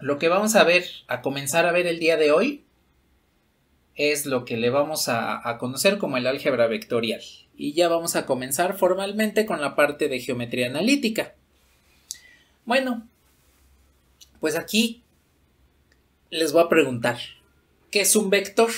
Lo que vamos a ver, a comenzar a ver el día de hoy, es lo que le vamos a, conocer como el álgebra vectorial. Y ya vamos a comenzar formalmente con la parte de geometría analítica. Bueno, pues aquí les voy a preguntar, ¿qué es un vector?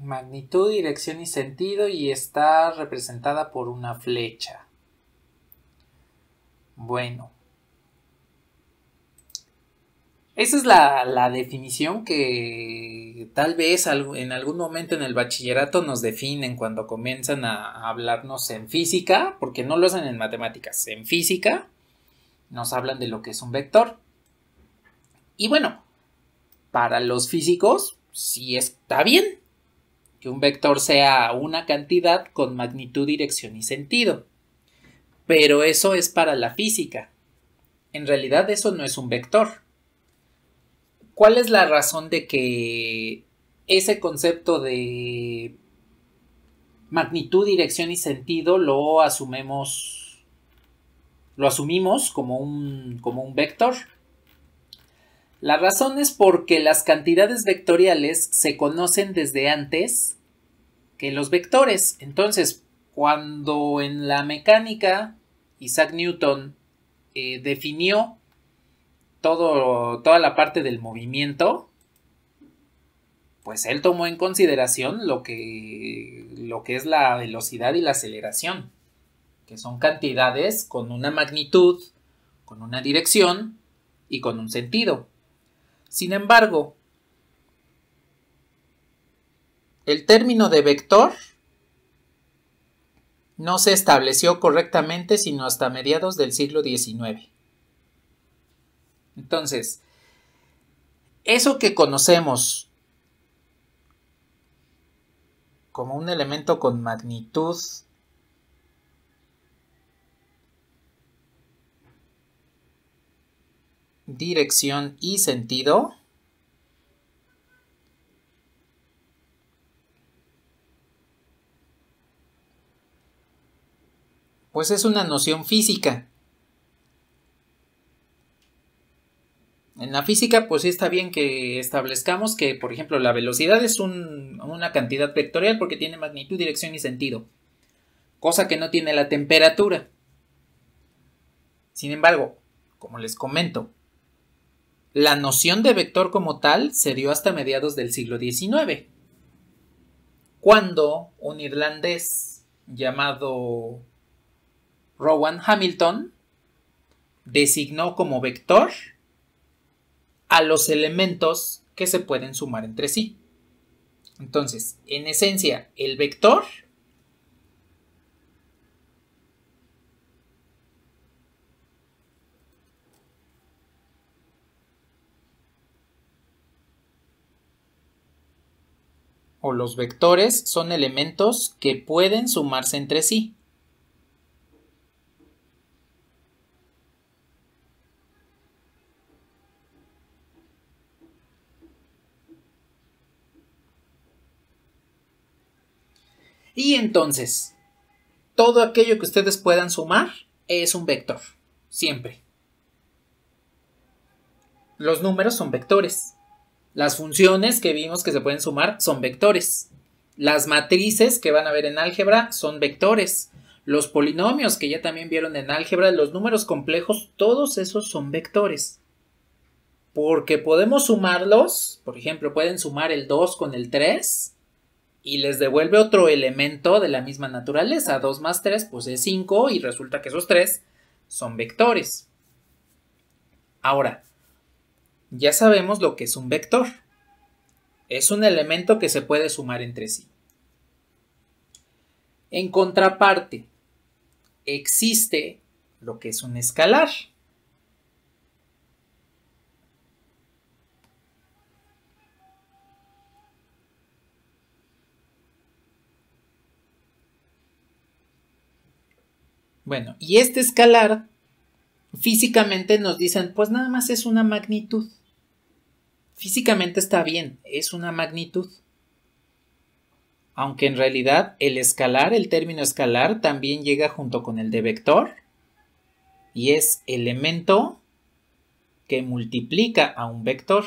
magnitud, dirección y sentido y está representada por una flecha. Bueno. Esa es la, definición que tal vez en algún momento en el bachillerato nos definen cuando comienzan a hablarnos en física, porque no lo hacen en matemáticas, en física nos hablan de lo que es un vector. Y bueno, para los físicos sí está bien, que un vector sea una cantidad con magnitud, dirección y sentido. Pero eso es para la física. En realidad eso no es un vector. ¿Cuál es la razón de que ese concepto de magnitud, dirección y sentido lo asumemos lo asumimos como un como un vector? La razón es porque las cantidades vectoriales se conocen desde antes que los vectores. Entonces, cuando en la mecánica Isaac Newton eh, definió toda la parte del movimiento, pues él tomó en consideración lo que, lo que es la velocidad y la aceleración, que son cantidades con una magnitud, con una dirección y con un sentido. Sin embargo, el término de vector no se estableció correctamente sino hasta mediados del siglo XIX. Entonces, eso que conocemos como un elemento con magnitud dirección y sentido. Pues es una noción física. En la física, pues está bien que establezcamos que, por ejemplo, la velocidad es una cantidad vectorial porque tiene magnitud, dirección y sentido, cosa que no tiene la temperatura. Sin embargo, como les comento, la noción de vector como tal se dio hasta mediados del siglo XIX, cuando un irlandés llamado Rowan Hamilton designó como vector a los elementos que se pueden sumar entre sí. Entonces, en esencia, el vector o los vectores son elementos que pueden sumarse entre sí. Y entonces, todo aquello que ustedes puedan sumar es un vector, siempre. Los números son vectores. Las funciones que vimos que se pueden sumar son vectores. Las matrices que van a ver en álgebra son vectores. Los polinomios que ya también vieron en álgebra, los números complejos, todos esos son vectores. Porque podemos sumarlos, por ejemplo, pueden sumar el 2 con el 3 y les devuelve otro elemento de la misma naturaleza. 2 más 3 pues es 5 y resulta que esos 3 son vectores. Ahora, ya sabemos lo que es un vector. Es un elemento que se puede sumar entre sí. En contraparte, existe lo que es un escalar. Bueno, y este escalar físicamente nos dicen, pues nada más es una magnitud. Físicamente está bien, es una magnitud. Aunque en realidad el escalar, el término escalar, también llega junto con el de vector y es elemento que multiplica a un vector.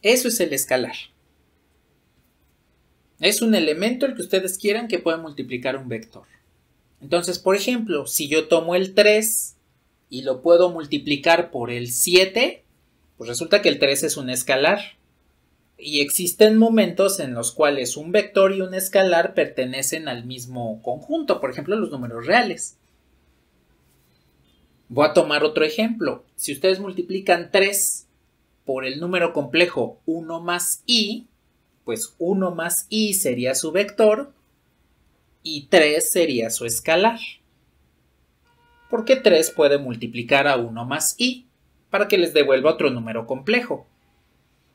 Eso es el escalar. Es un elemento el que ustedes quieran que puede multiplicar un vector. Entonces, por ejemplo, si yo tomo el 3 y lo puedo multiplicar por el 7, pues resulta que el 3 es un escalar. Y existen momentos en los cuales un vector y un escalar pertenecen al mismo conjunto, por ejemplo, los números reales. Voy a tomar otro ejemplo. Si ustedes multiplican 3 por el número complejo 1 más i, pues 1 más i sería su vector y 3 sería su escalar. Porque 3 puede multiplicar a 1 más i para que les devuelva otro número complejo.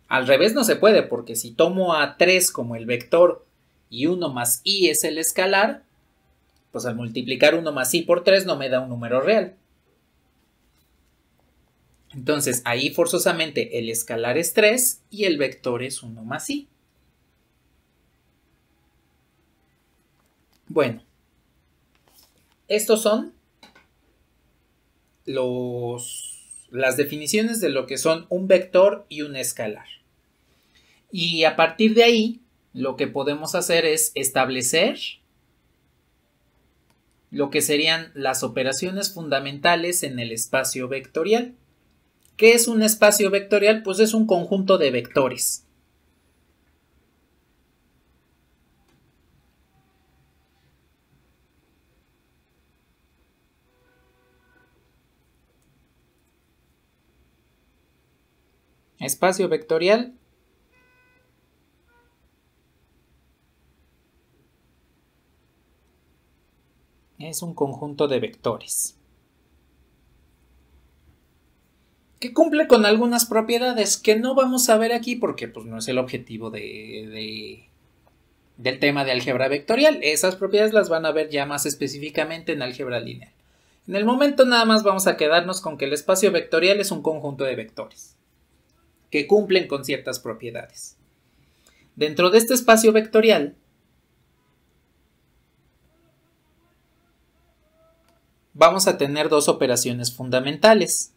Al revés no se puede, porque si tomo a 3 como el vector y 1 más i es el escalar, pues al multiplicar 1 más i por 3 no me da un número real. Entonces ahí forzosamente el escalar es 3 y el vector es 1 más i. Bueno, estos son las definiciones de lo que son un vector y un escalar. Y a partir de ahí, lo que podemos hacer es establecer lo que serían las operaciones fundamentales en el espacio vectorial. ¿Qué es un espacio vectorial? Pues es un conjunto de vectores. espacio vectorial es un conjunto de vectores que cumple con algunas propiedades que no vamos a ver aquí porque pues, no es el objetivo del tema de álgebra vectorial. Esas propiedades las van a ver ya más específicamente en álgebra lineal. En el momento nada más vamos a quedarnos con que el espacio vectorial es un conjunto de vectores que cumplen con ciertas propiedades. Dentro de este espacio vectorial, vamos a tener dos operaciones fundamentales.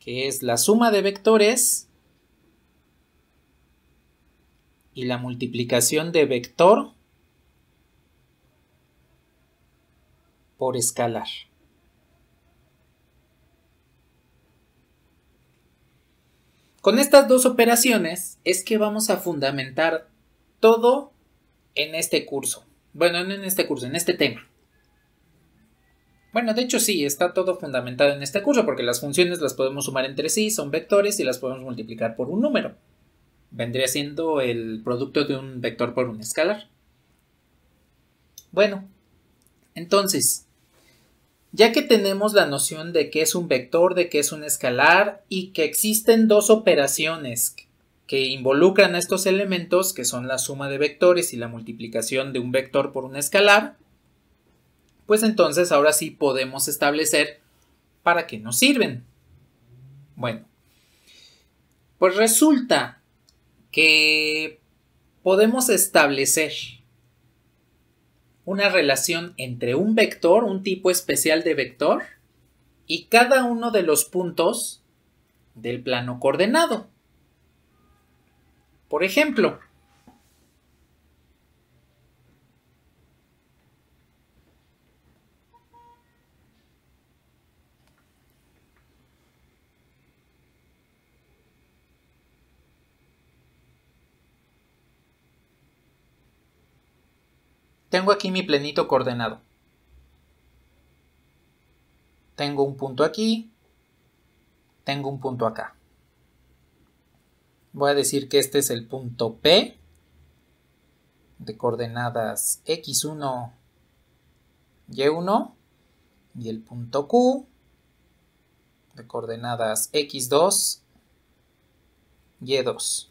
que es la suma de vectores y la multiplicación de vector por escalar. Con estas dos operaciones es que vamos a fundamentar todo en este curso. Bueno, en este curso, en este tema. Bueno, de hecho sí, está todo fundamentado en este curso porque las funciones las podemos sumar entre sí, son vectores y las podemos multiplicar por un número. Vendría siendo el producto de un vector por un escalar. Bueno, entonces, ya que tenemos la noción de que es un vector, de que es un escalar y que existen dos operaciones que involucran a estos elementos, que son la suma de vectores y la multiplicación de un vector por un escalar, pues entonces ahora sí podemos establecer para qué nos sirven. Bueno, pues resulta que podemos establecer una relación entre un vector, un tipo especial de vector, y cada uno de los puntos del plano coordenado. Por ejemplo, Tengo aquí mi plenito coordenado. Tengo un punto aquí. Tengo un punto acá. Voy a decir que este es el punto P de coordenadas x1, y1 y el punto Q de coordenadas x2, y2.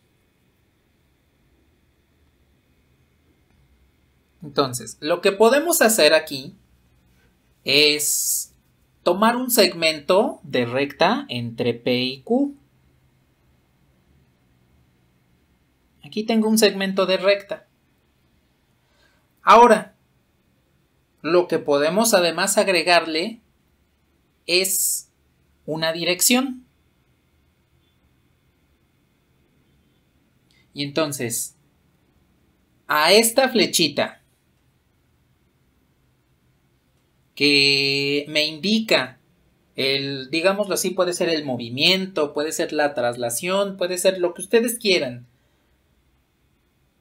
Entonces, lo que podemos hacer aquí es tomar un segmento de recta entre P y Q. Aquí tengo un segmento de recta. Ahora, lo que podemos además agregarle es una dirección. Y entonces, a esta flechita que me indica el, digámoslo así, puede ser el movimiento, puede ser la traslación, puede ser lo que ustedes quieran,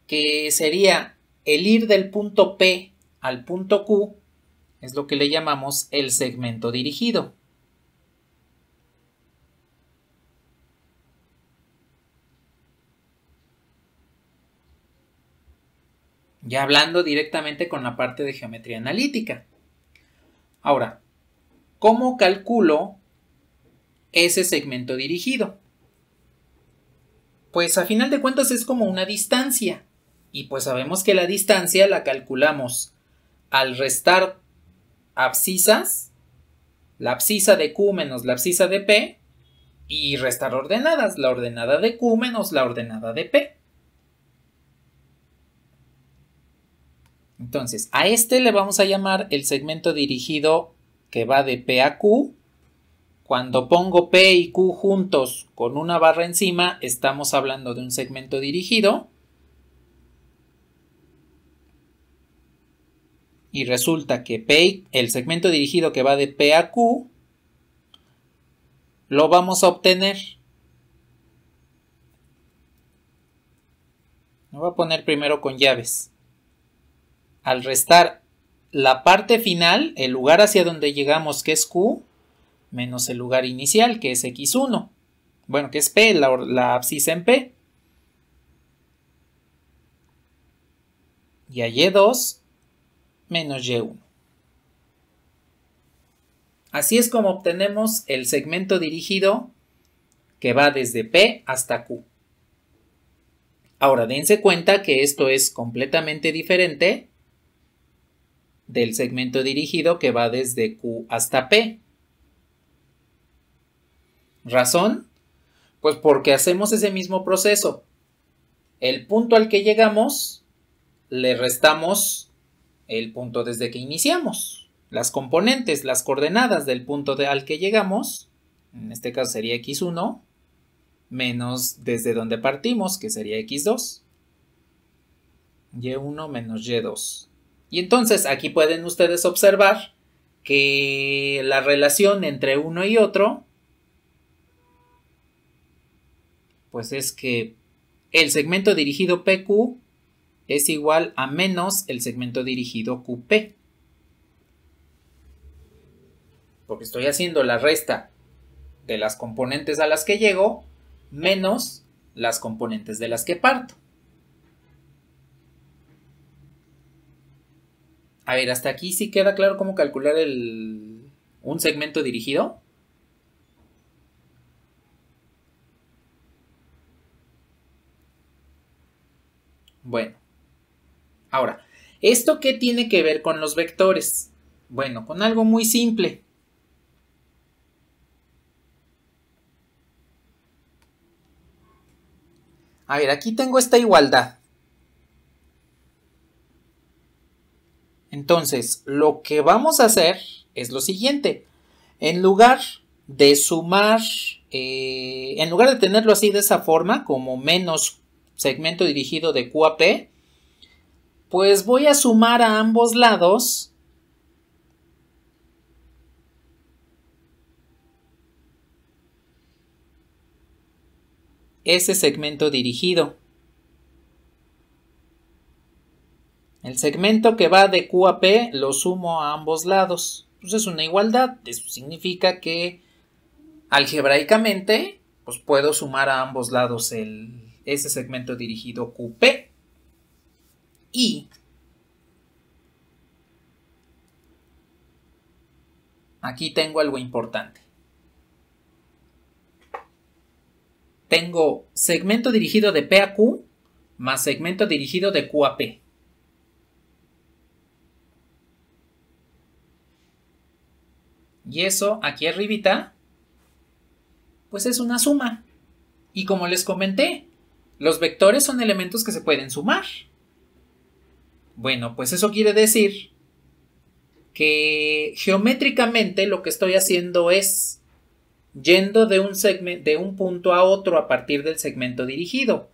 que sería el ir del punto P al punto Q, es lo que le llamamos el segmento dirigido. Ya hablando directamente con la parte de geometría analítica. Ahora, ¿cómo calculo ese segmento dirigido? Pues a final de cuentas es como una distancia. Y pues sabemos que la distancia la calculamos al restar abscisas, la abscisa de Q menos la abscisa de P, y restar ordenadas, la ordenada de Q menos la ordenada de P. Entonces, a este le vamos a llamar el segmento dirigido que va de P a Q. Cuando pongo P y Q juntos con una barra encima, estamos hablando de un segmento dirigido. Y resulta que el segmento dirigido que va de P a Q lo vamos a obtener. Lo voy a poner primero con llaves al restar la parte final, el lugar hacia donde llegamos que es Q, menos el lugar inicial que es X1. Bueno, que es P, la, la abscisa en P. Y a Y2 menos Y1. Así es como obtenemos el segmento dirigido que va desde P hasta Q. Ahora dense cuenta que esto es completamente diferente del segmento dirigido que va desde Q hasta P. ¿Razón? Pues porque hacemos ese mismo proceso. El punto al que llegamos, le restamos el punto desde que iniciamos. Las componentes, las coordenadas del punto al que llegamos, en este caso sería x1, menos desde donde partimos, que sería x2. y1 menos y2. Y entonces aquí pueden ustedes observar que la relación entre uno y otro, pues es que el segmento dirigido PQ es igual a menos el segmento dirigido QP. Porque estoy haciendo la resta de las componentes a las que llego menos las componentes de las que parto. A ver, hasta aquí sí queda claro cómo calcular el, un segmento dirigido. Bueno, ahora, ¿esto qué tiene que ver con los vectores? Bueno, con algo muy simple. A ver, aquí tengo esta igualdad. Entonces, lo que vamos a hacer es lo siguiente. En lugar de sumar, eh, en lugar de tenerlo así de esa forma, como menos segmento dirigido de QAP, pues voy a sumar a ambos lados ese segmento dirigido. El segmento que va de Q a P lo sumo a ambos lados. Entonces pues es una igualdad. Eso significa que algebraicamente pues puedo sumar a ambos lados ese segmento dirigido QP. Y aquí tengo algo importante. Tengo segmento dirigido de P a Q más segmento dirigido de Q a P. Y eso aquí arribita, pues es una suma. Y como les comenté, los vectores son elementos que se pueden sumar. Bueno, pues eso quiere decir que geométricamente lo que estoy haciendo es yendo de un, de un punto a otro a partir del segmento dirigido.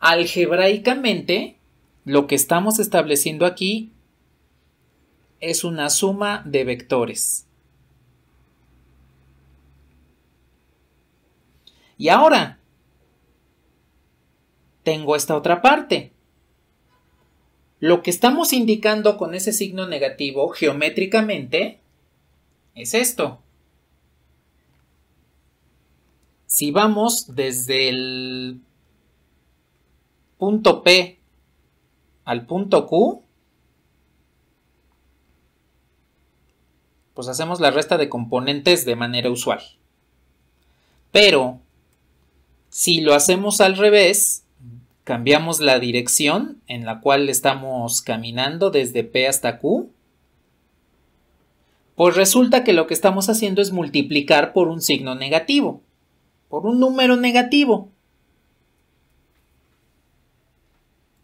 Algebraicamente, lo que estamos estableciendo aquí es una suma de vectores. Y ahora tengo esta otra parte. Lo que estamos indicando con ese signo negativo geométricamente es esto. Si vamos desde el punto P al punto Q, pues hacemos la resta de componentes de manera usual. Pero si lo hacemos al revés, cambiamos la dirección en la cual estamos caminando desde P hasta Q, pues resulta que lo que estamos haciendo es multiplicar por un signo negativo, por un número negativo.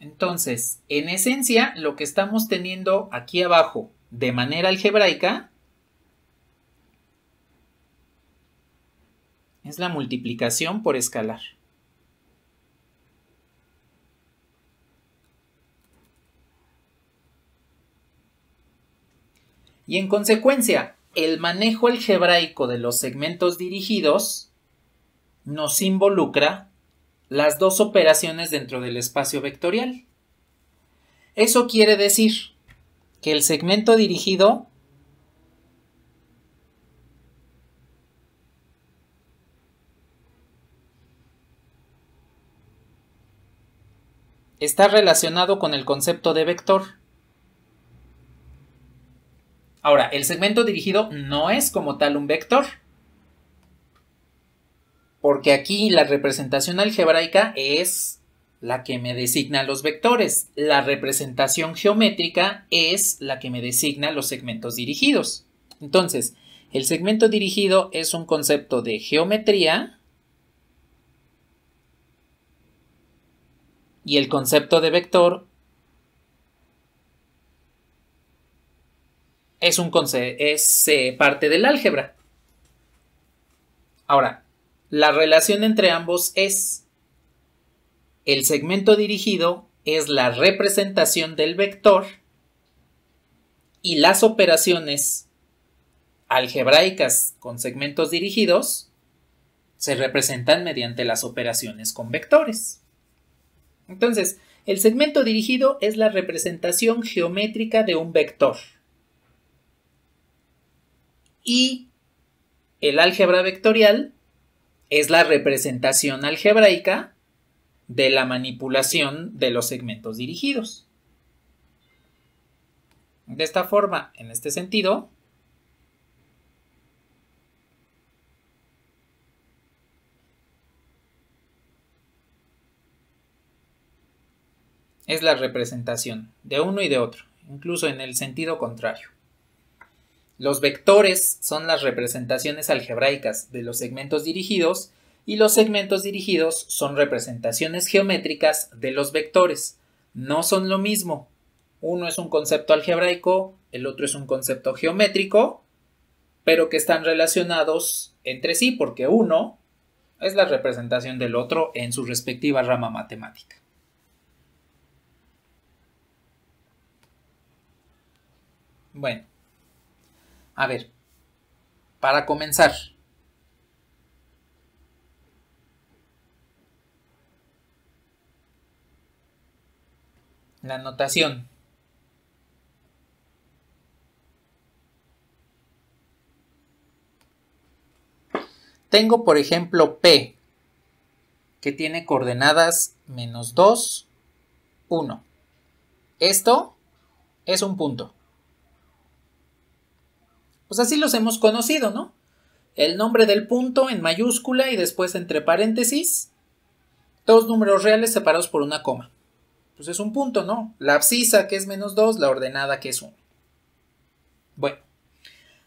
Entonces, en esencia, lo que estamos teniendo aquí abajo de manera algebraica es la multiplicación por escalar. Y en consecuencia, el manejo algebraico de los segmentos dirigidos nos involucra las dos operaciones dentro del espacio vectorial. Eso quiere decir que el segmento dirigido está relacionado con el concepto de vector. Ahora, el segmento dirigido no es como tal un vector, porque aquí la representación algebraica es la que me designa los vectores, la representación geométrica es la que me designa los segmentos dirigidos. Entonces, el segmento dirigido es un concepto de geometría y el concepto de vector es, un es eh, parte del álgebra. Ahora, la relación entre ambos es el segmento dirigido es la representación del vector y las operaciones algebraicas con segmentos dirigidos se representan mediante las operaciones con vectores. Entonces, el segmento dirigido es la representación geométrica de un vector. Y el álgebra vectorial es la representación algebraica de la manipulación de los segmentos dirigidos. De esta forma, en este sentido, es la representación de uno y de otro, incluso en el sentido contrario. Los vectores son las representaciones algebraicas de los segmentos dirigidos y los segmentos dirigidos son representaciones geométricas de los vectores. No son lo mismo. Uno es un concepto algebraico, el otro es un concepto geométrico, pero que están relacionados entre sí porque uno es la representación del otro en su respectiva rama matemática. Bueno, a ver, para comenzar. La notación. Tengo, por ejemplo, P, que tiene coordenadas menos 2, 1. Esto es un punto. Pues así los hemos conocido, ¿no? El nombre del punto en mayúscula y después entre paréntesis, dos números reales separados por una coma. Pues es un punto, ¿no? La abscisa que es menos 2, la ordenada que es 1. Bueno,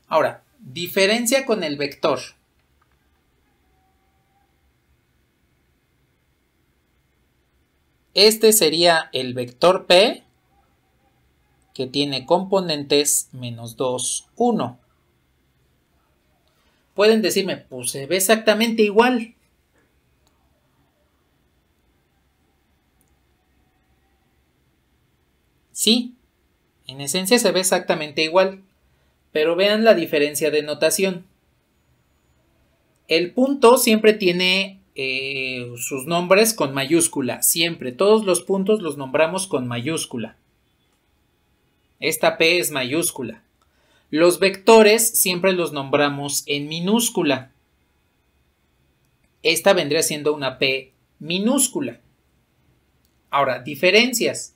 ahora, diferencia con el vector. Este sería el vector P que tiene componentes menos 2, 1 pueden decirme, pues se ve exactamente igual. Sí, en esencia se ve exactamente igual, pero vean la diferencia de notación. El punto siempre tiene eh, sus nombres con mayúscula, siempre, todos los puntos los nombramos con mayúscula. Esta P es mayúscula. Los vectores siempre los nombramos en minúscula. Esta vendría siendo una P minúscula. Ahora, diferencias.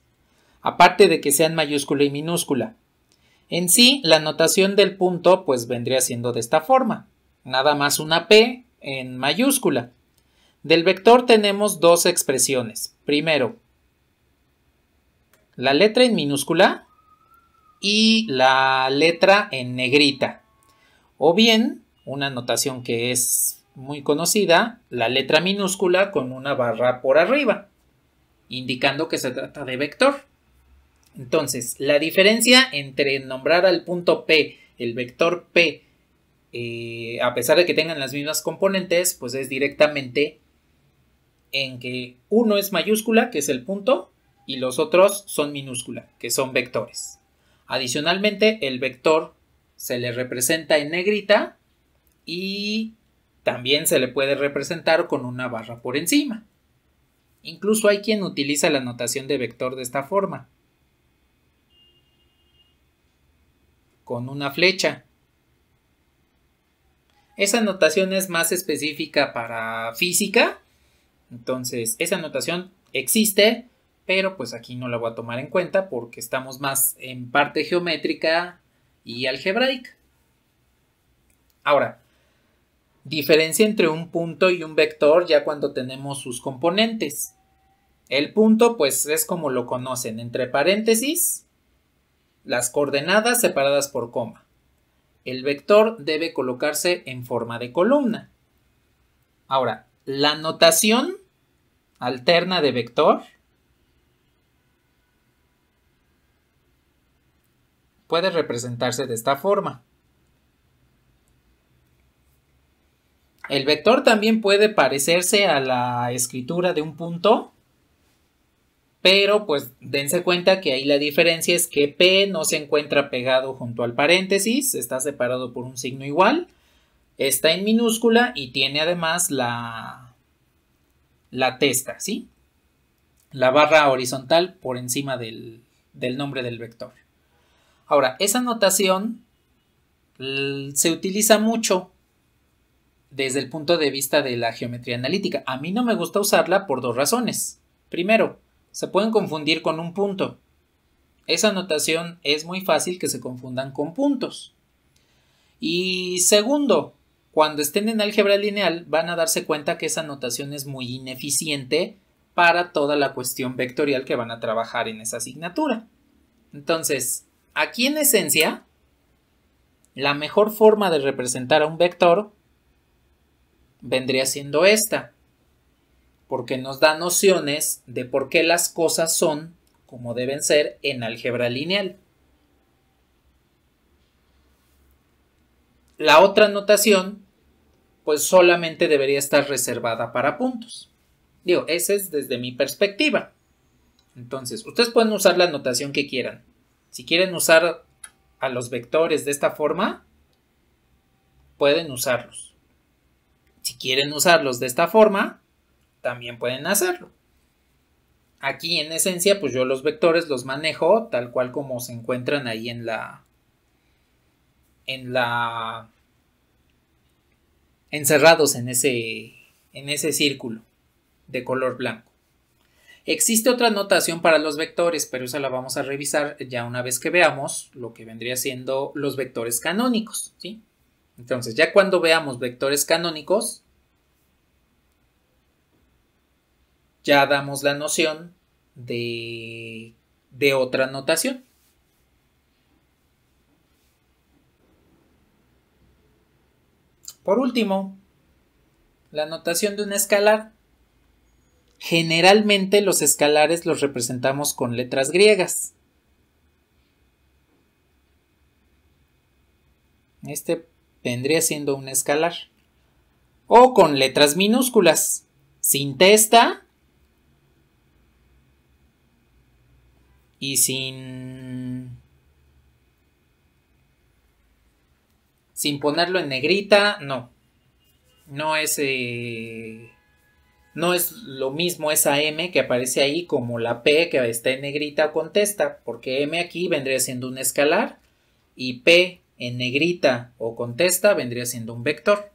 Aparte de que sean mayúscula y minúscula. En sí, la notación del punto pues vendría siendo de esta forma. Nada más una P en mayúscula. Del vector tenemos dos expresiones. Primero, la letra en minúscula y la letra en negrita. O bien, una notación que es muy conocida, la letra minúscula con una barra por arriba, indicando que se trata de vector. Entonces, la diferencia entre nombrar al punto P el vector P, eh, a pesar de que tengan las mismas componentes, pues es directamente en que uno es mayúscula, que es el punto, y los otros son minúscula, que son vectores. Adicionalmente, el vector se le representa en negrita y también se le puede representar con una barra por encima. Incluso hay quien utiliza la notación de vector de esta forma. Con una flecha. Esa notación es más específica para física. Entonces, esa notación existe, pero pues aquí no la voy a tomar en cuenta porque estamos más en parte geométrica y algebraica. Ahora, diferencia entre un punto y un vector ya cuando tenemos sus componentes. El punto pues es como lo conocen, entre paréntesis, las coordenadas separadas por coma. El vector debe colocarse en forma de columna. Ahora, la notación alterna de vector puede representarse de esta forma. El vector también puede parecerse a la escritura de un punto, pero pues dense cuenta que ahí la diferencia es que P no se encuentra pegado junto al paréntesis, está separado por un signo igual, está en minúscula y tiene además la, la testa, ¿sí? La barra horizontal por encima del nombre del vector. Ahora, esa notación se utiliza mucho desde el punto de vista de la geometría analítica. A mí no me gusta usarla por dos razones. Primero, se pueden confundir con un punto. Esa notación es muy fácil que se confundan con puntos. Y segundo, cuando estén en álgebra lineal van a darse cuenta que esa notación es muy ineficiente para toda la cuestión vectorial que van a trabajar en esa asignatura. Entonces, Aquí en esencia, la mejor forma de representar a un vector vendría siendo esta, porque nos da nociones de por qué las cosas son como deben ser en álgebra lineal. La otra notación, pues solamente debería estar reservada para puntos. Digo, esa es desde mi perspectiva. Entonces, ustedes pueden usar la notación que quieran. Si quieren usar a los vectores de esta forma, pueden usarlos. Si quieren usarlos de esta forma, también pueden hacerlo. Aquí en esencia, pues yo los vectores los manejo tal cual como se encuentran ahí en la... en la... encerrados en ese, en ese círculo de color blanco. Existe otra notación para los vectores, pero esa la vamos a revisar ya una vez que veamos lo que vendría siendo los vectores canónicos. Entonces, ya cuando veamos vectores canónicos, ya damos la noción de, de otra notación. Por último, la notación de una escalar Generalmente los escalares los representamos con letras griegas. Este vendría siendo un escalar. O con letras minúsculas. Sin testa. Y sin... Sin ponerlo en negrita, no. No es... Eh, no es lo mismo esa M que aparece ahí como la P que está en negrita o contesta, porque M aquí vendría siendo un escalar y P en negrita o contesta vendría siendo un vector.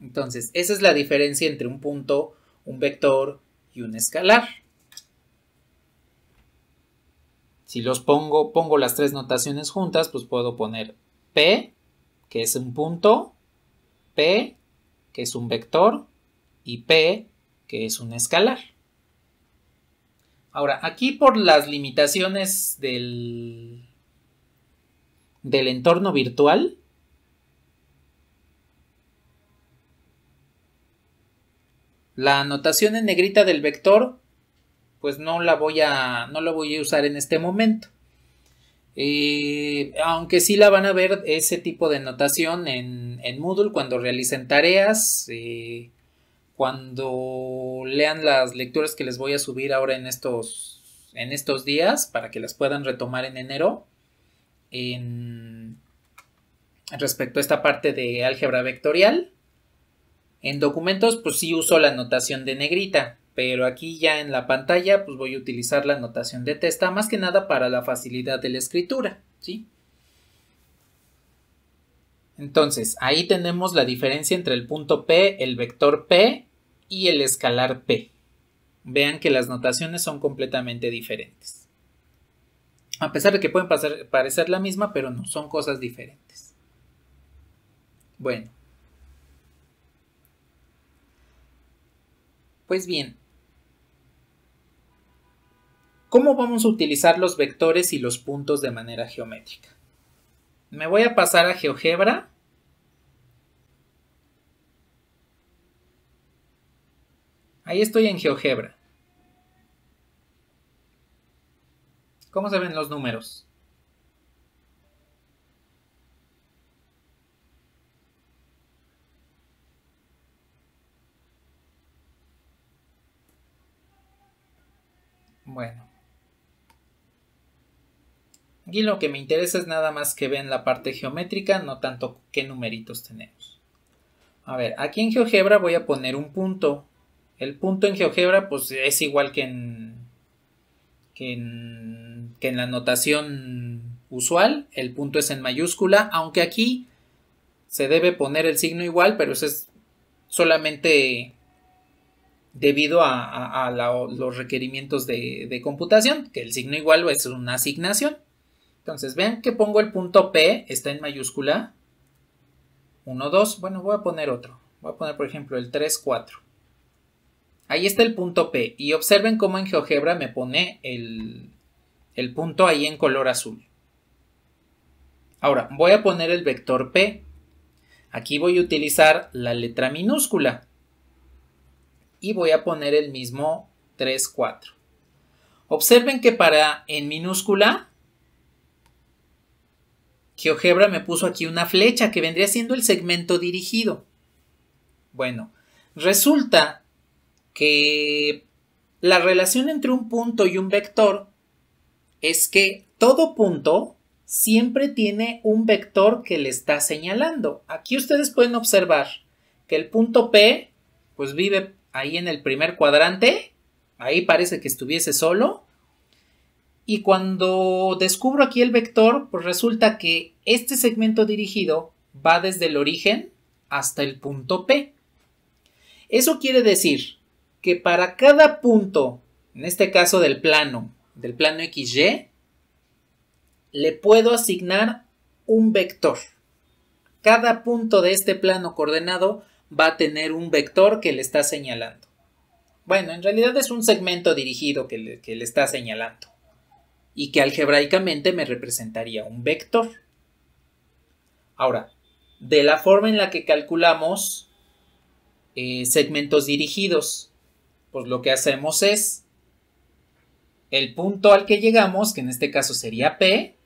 Entonces, esa es la diferencia entre un punto, un vector y un escalar. Si los pongo, pongo las tres notaciones juntas, pues puedo poner P, que es un punto, P, que es un vector, y P, que es un escalar. Ahora, aquí por las limitaciones del, del entorno virtual, la anotación en negrita del vector, pues no la voy a, no la voy a usar en este momento. Eh, aunque sí la van a ver ese tipo de notación en, Moodle cuando realicen tareas, eh, cuando lean las lecturas que les voy a subir ahora en estos, en estos días, para que las puedan retomar en enero, respecto a esta parte de álgebra vectorial. En documentos, pues sí uso la notación de negrita, pero aquí ya en la pantalla, pues voy a utilizar la notación de testa, más que nada para la facilidad de la escritura, ¿sí? Entonces, ahí tenemos la diferencia entre el punto P, el vector P y el escalar P. Vean que las notaciones son completamente diferentes. A pesar de que pueden parecer la misma, pero no, son cosas diferentes. Bueno. Pues bien, ¿Cómo vamos a utilizar los vectores y los puntos de manera geométrica? Me voy a pasar a GeoGebra Ahí estoy en GeoGebra. ¿Cómo se ven los números? Bueno. Aquí lo que me interesa es nada más que vean la parte geométrica, no tanto qué numeritos tenemos. A ver, aquí en GeoGebra voy a poner un punto el punto en GeoGebra pues es igual que en, que en, la notación usual. El punto es en mayúscula, aunque aquí se debe poner el signo igual, pero eso es solamente debido a, los requerimientos de, de, computación, que el signo igual es una asignación. Entonces, vean que pongo el punto P, está en mayúscula, 1, 2, bueno, voy a poner otro, voy a poner por ejemplo el 3, 4. Ahí está el punto P. Y observen cómo en GeoGebra me pone el, el punto ahí en color azul. Ahora, voy a poner el vector P. Aquí voy a utilizar la letra minúscula. Y voy a poner el mismo 3, 4. Observen que para en minúscula, GeoGebra me puso aquí una flecha que vendría siendo el segmento dirigido. Bueno, resulta que la relación entre un punto y un vector es que todo punto siempre tiene un vector que le está señalando. Aquí ustedes pueden observar que el punto P pues vive ahí en el primer cuadrante, ahí parece que estuviese solo. Y cuando descubro aquí el vector, pues resulta que este segmento dirigido va desde el origen hasta el punto P. Eso quiere decir que para cada punto, en este caso del plano, del plano XY, le puedo asignar un vector. Cada punto de este plano coordenado va a tener un vector que le está señalando. Bueno, en realidad es un segmento dirigido que le, está señalando y que algebraicamente me representaría un vector. Ahora, de la forma en la que calculamos eh, segmentos dirigidos, pues lo que hacemos es el punto al que llegamos, que en este caso sería P,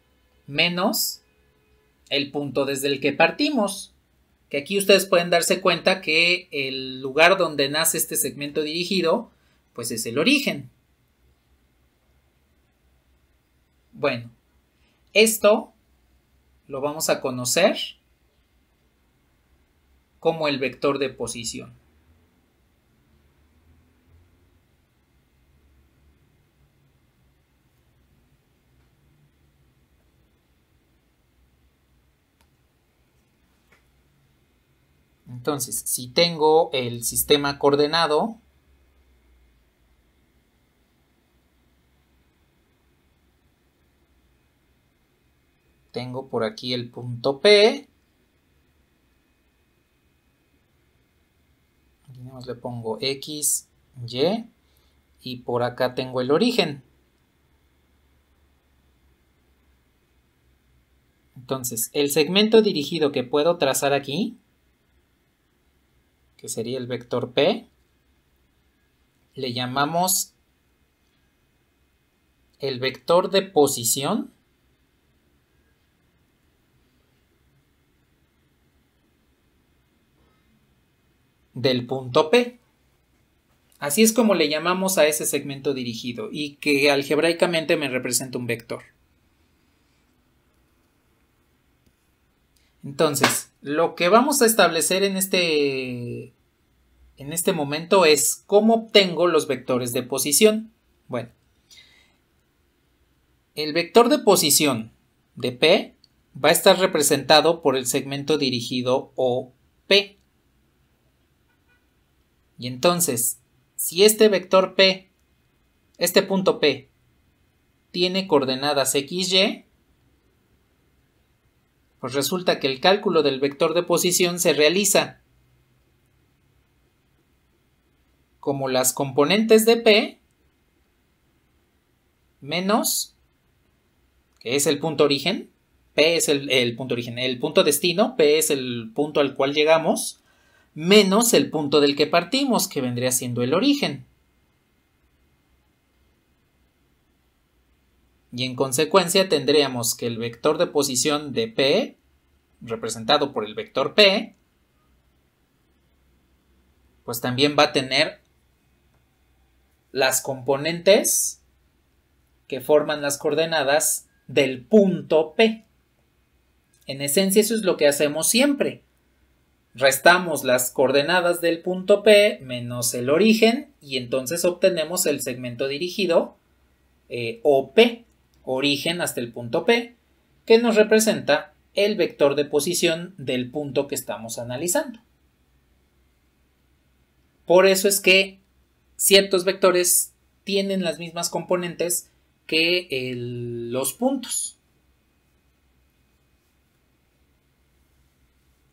menos el punto desde el que partimos. Que aquí ustedes pueden darse cuenta que el lugar donde nace este segmento dirigido, pues es el origen. Bueno, esto lo vamos a conocer como el vector de posición. Entonces, si tengo el sistema coordenado, tengo por aquí el punto P. le pongo X, Y. Y por acá tengo el origen. Entonces, el segmento dirigido que puedo trazar aquí que sería el vector P, le llamamos el vector de posición del punto P. Así es como le llamamos a ese segmento dirigido y que algebraicamente me representa un vector. Entonces, lo que vamos a establecer en este, en este momento es cómo obtengo los vectores de posición. Bueno, el vector de posición de P va a estar representado por el segmento dirigido OP. Y entonces, si este vector P, este punto P, tiene coordenadas XY, pues resulta que el cálculo del vector de posición se realiza como las componentes de P menos, que es el punto origen, P es el, el punto origen, el punto destino, P es el punto al cual llegamos, menos el punto del que partimos, que vendría siendo el origen. y en consecuencia tendríamos que el vector de posición de P, representado por el vector P, pues también va a tener las componentes que forman las coordenadas del punto P. En esencia eso es lo que hacemos siempre. Restamos las coordenadas del punto P menos el origen y entonces obtenemos el segmento dirigido eh, OP origen hasta el punto P, que nos representa el vector de posición del punto que estamos analizando. Por eso es que ciertos vectores tienen las mismas componentes que los puntos.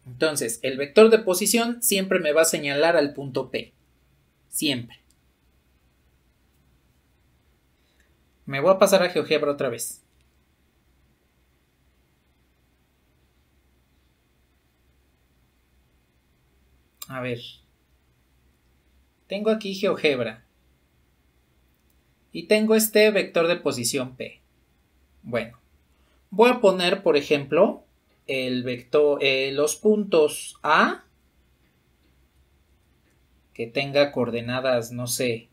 Entonces, el vector de posición siempre me va a señalar al punto P. Siempre. Me voy a pasar a GeoGebra otra vez. A ver. Tengo aquí GeoGebra. Y tengo este vector de posición P. Bueno. Voy a poner, por ejemplo, el vector, eh, los puntos A que tenga coordenadas, no sé,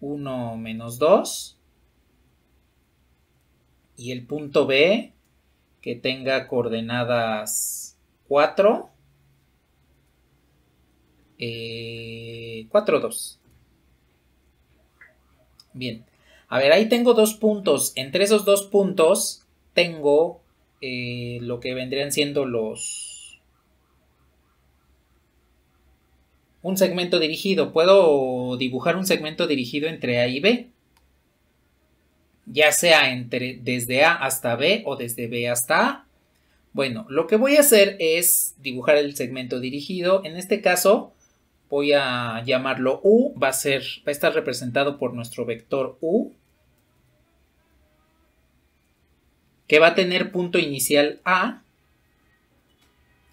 1 menos 2 y el punto B que tenga coordenadas 4, 4, 2. Bien, a ver, ahí tengo dos puntos. Entre esos dos puntos tengo eh, lo que vendrían siendo los... Un segmento dirigido. Puedo dibujar un segmento dirigido entre A y B ya sea entre desde A hasta B o desde B hasta A. Bueno, lo que voy a hacer es dibujar el segmento dirigido. En este caso voy a llamarlo U, va a, ser, va a estar representado por nuestro vector U, que va a tener punto inicial A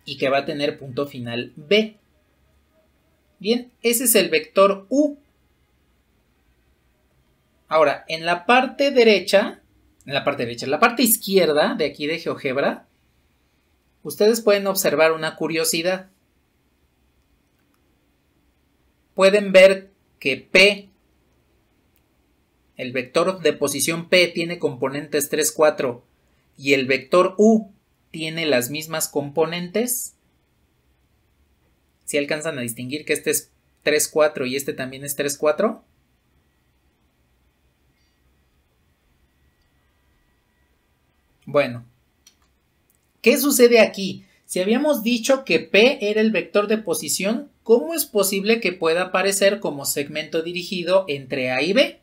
y que va a tener punto final B. Bien, ese es el vector U Ahora, en la parte derecha, en la parte derecha, en la parte izquierda de aquí de GeoGebra, ustedes pueden observar una curiosidad. Pueden ver que P, el vector de posición P tiene componentes 3, 4 y el vector U tiene las mismas componentes. Si alcanzan a distinguir que este es 3, 4 y este también es 3, 4. Bueno, ¿qué sucede aquí? Si habíamos dicho que P era el vector de posición, ¿cómo es posible que pueda aparecer como segmento dirigido entre A y B?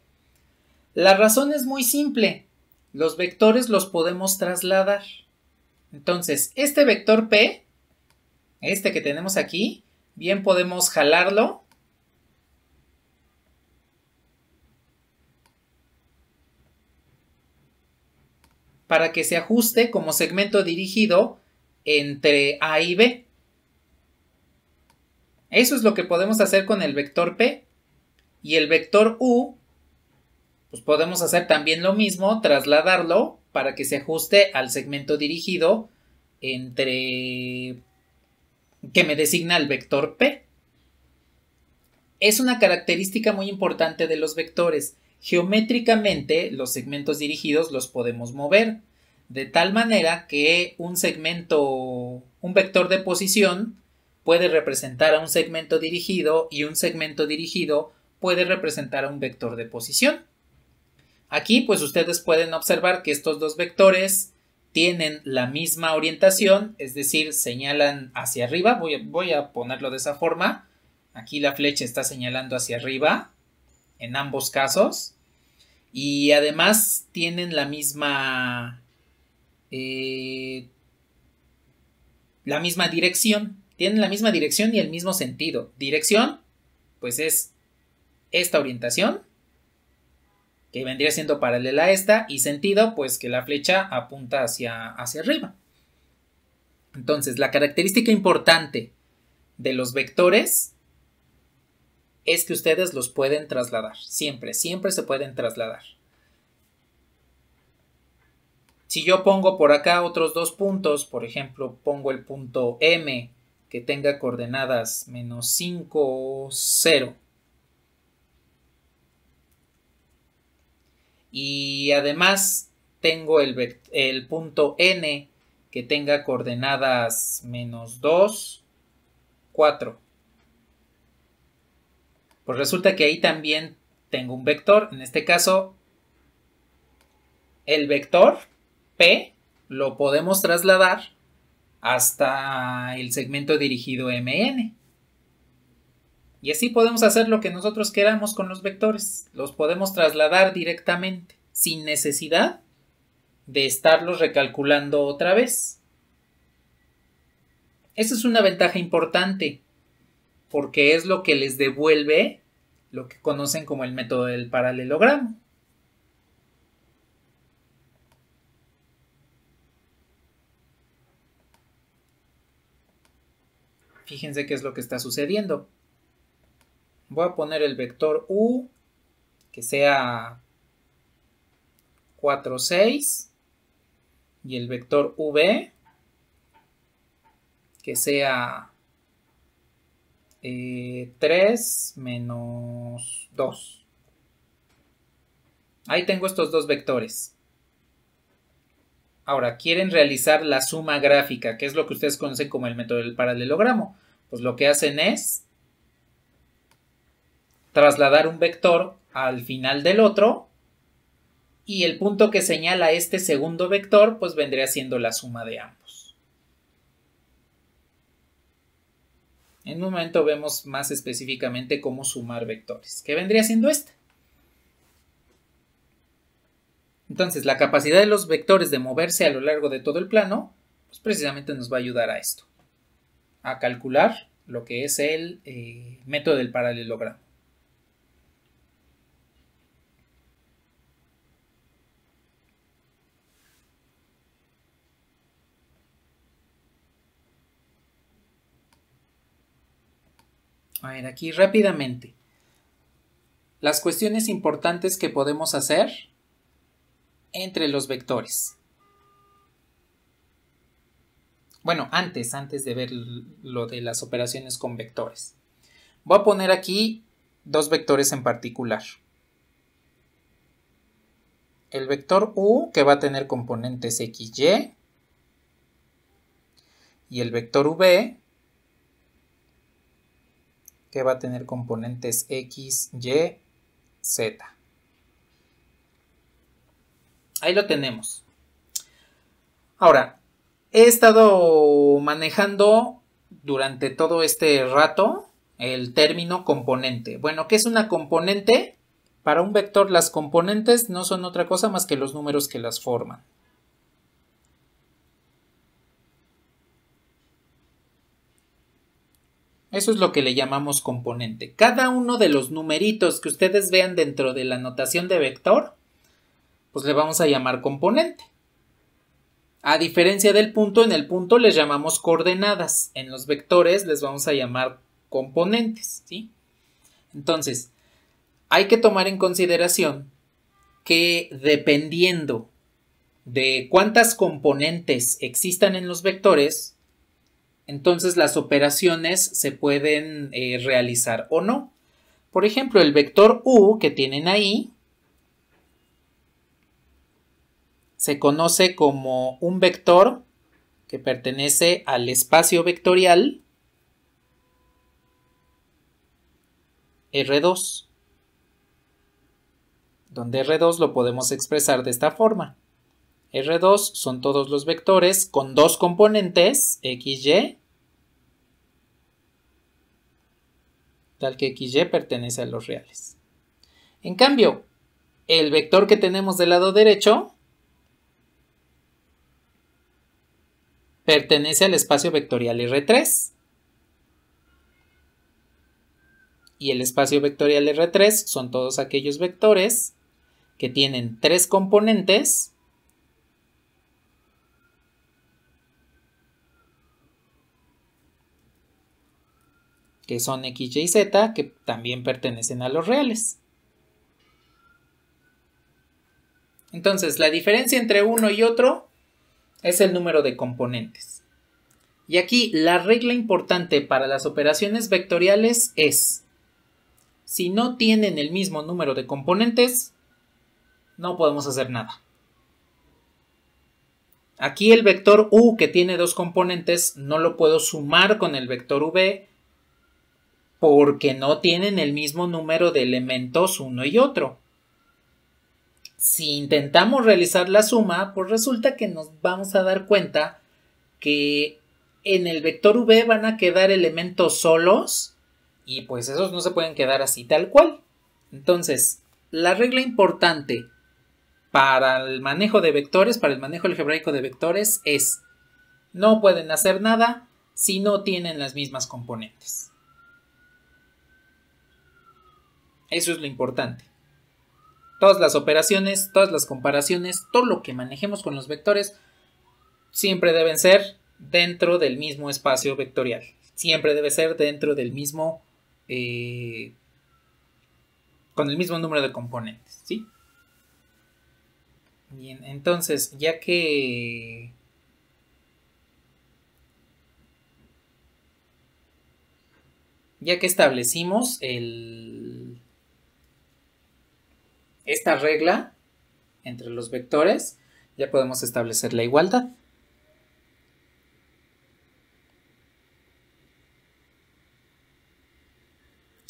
La razón es muy simple. Los vectores los podemos trasladar. Entonces, este vector P, este que tenemos aquí, bien podemos jalarlo para que se ajuste como segmento dirigido entre A y B. Eso es lo que podemos hacer con el vector P. Y el vector U, pues podemos hacer también lo mismo, trasladarlo para que se ajuste al segmento dirigido entre que me designa el vector P. Es una característica muy importante de los vectores Geométricamente los segmentos dirigidos los podemos mover de tal manera que un segmento, un vector de posición puede representar a un segmento dirigido y un segmento dirigido puede representar a un vector de posición. Aquí pues ustedes pueden observar que estos dos vectores tienen la misma orientación, es decir, señalan hacia arriba, voy a, voy a ponerlo de esa forma, aquí la flecha está señalando hacia arriba, en ambos casos. Y además tienen la misma... Eh, la misma dirección. Tienen la misma dirección y el mismo sentido. Dirección, pues es esta orientación, que vendría siendo paralela a esta, y sentido, pues que la flecha apunta hacia, hacia arriba. Entonces, la característica importante de los vectores es que ustedes los pueden trasladar. Siempre, siempre se pueden trasladar. Si yo pongo por acá otros dos puntos, por ejemplo, pongo el punto M que tenga coordenadas menos 5, 0. Y además tengo el, punto N que tenga coordenadas menos 2, 4. Pues resulta que ahí también tengo un vector. En este caso, el vector P lo podemos trasladar hasta el segmento dirigido MN. Y así podemos hacer lo que nosotros queramos con los vectores. Los podemos trasladar directamente, sin necesidad de estarlos recalculando otra vez. Esa es una ventaja importante, porque es lo que les devuelve lo que conocen como el método del paralelogramo. Fíjense qué es lo que está sucediendo. Voy a poner el vector U que sea 4, 6 y el vector V que sea eh, 3 menos 2. Ahí tengo estos dos vectores. Ahora, quieren realizar la suma gráfica, que es lo que ustedes conocen como el método del paralelogramo. Pues lo que hacen es trasladar un vector al final del otro y el punto que señala este segundo vector pues vendría siendo la suma de A. En un momento vemos más específicamente cómo sumar vectores, ¿Qué vendría siendo esta. Entonces, la capacidad de los vectores de moverse a lo largo de todo el plano, pues precisamente nos va a ayudar a esto, a calcular lo que es el eh, método del paralelogramo. A ver, aquí rápidamente. Las cuestiones importantes que podemos hacer entre los vectores. Bueno, antes, antes de ver lo de las operaciones con vectores. Voy a poner aquí dos vectores en particular. El vector U, que va a tener componentes x y y el vector V, que va a tener componentes X, Y, Z. Ahí lo tenemos. Ahora, he estado manejando durante todo este rato el término componente. Bueno, ¿qué es una componente? Para un vector las componentes no son otra cosa más que los números que las forman. Eso es lo que le llamamos componente. Cada uno de los numeritos que ustedes vean dentro de la notación de vector, pues le vamos a llamar componente. A diferencia del punto, en el punto les llamamos coordenadas, en los vectores les vamos a llamar componentes, Entonces, hay que tomar en consideración que dependiendo de cuántas componentes existan en los vectores, entonces las operaciones se pueden eh, realizar o no. Por ejemplo, el vector u que tienen ahí se conoce como un vector que pertenece al espacio vectorial R2, donde R2 lo podemos expresar de esta forma. R2 son todos los vectores con dos componentes, x, y, tal que XY pertenece a los reales. En cambio, el vector que tenemos del lado derecho pertenece al espacio vectorial R3. Y el espacio vectorial R3 son todos aquellos vectores que tienen tres componentes que son x, y, z, que también pertenecen a los reales. Entonces, la diferencia entre uno y otro es el número de componentes. Y aquí la regla importante para las operaciones vectoriales es, si no tienen el mismo número de componentes, no podemos hacer nada. Aquí el vector u que tiene dos componentes no lo puedo sumar con el vector v porque no tienen el mismo número de elementos uno y otro. Si intentamos realizar la suma, pues resulta que nos vamos a dar cuenta que en el vector v van a quedar elementos solos y pues esos no se pueden quedar así tal cual. Entonces, la regla importante para el manejo de vectores, para el manejo algebraico de vectores es no pueden hacer nada si no tienen las mismas componentes. Eso es lo importante. Todas las operaciones, todas las comparaciones, todo lo que manejemos con los vectores, siempre deben ser dentro del mismo espacio vectorial. Siempre debe ser dentro del mismo... Eh, con el mismo número de componentes, ¿sí? Bien, entonces, ya que... Ya que establecimos el, esta regla entre los vectores, ya podemos establecer la igualdad.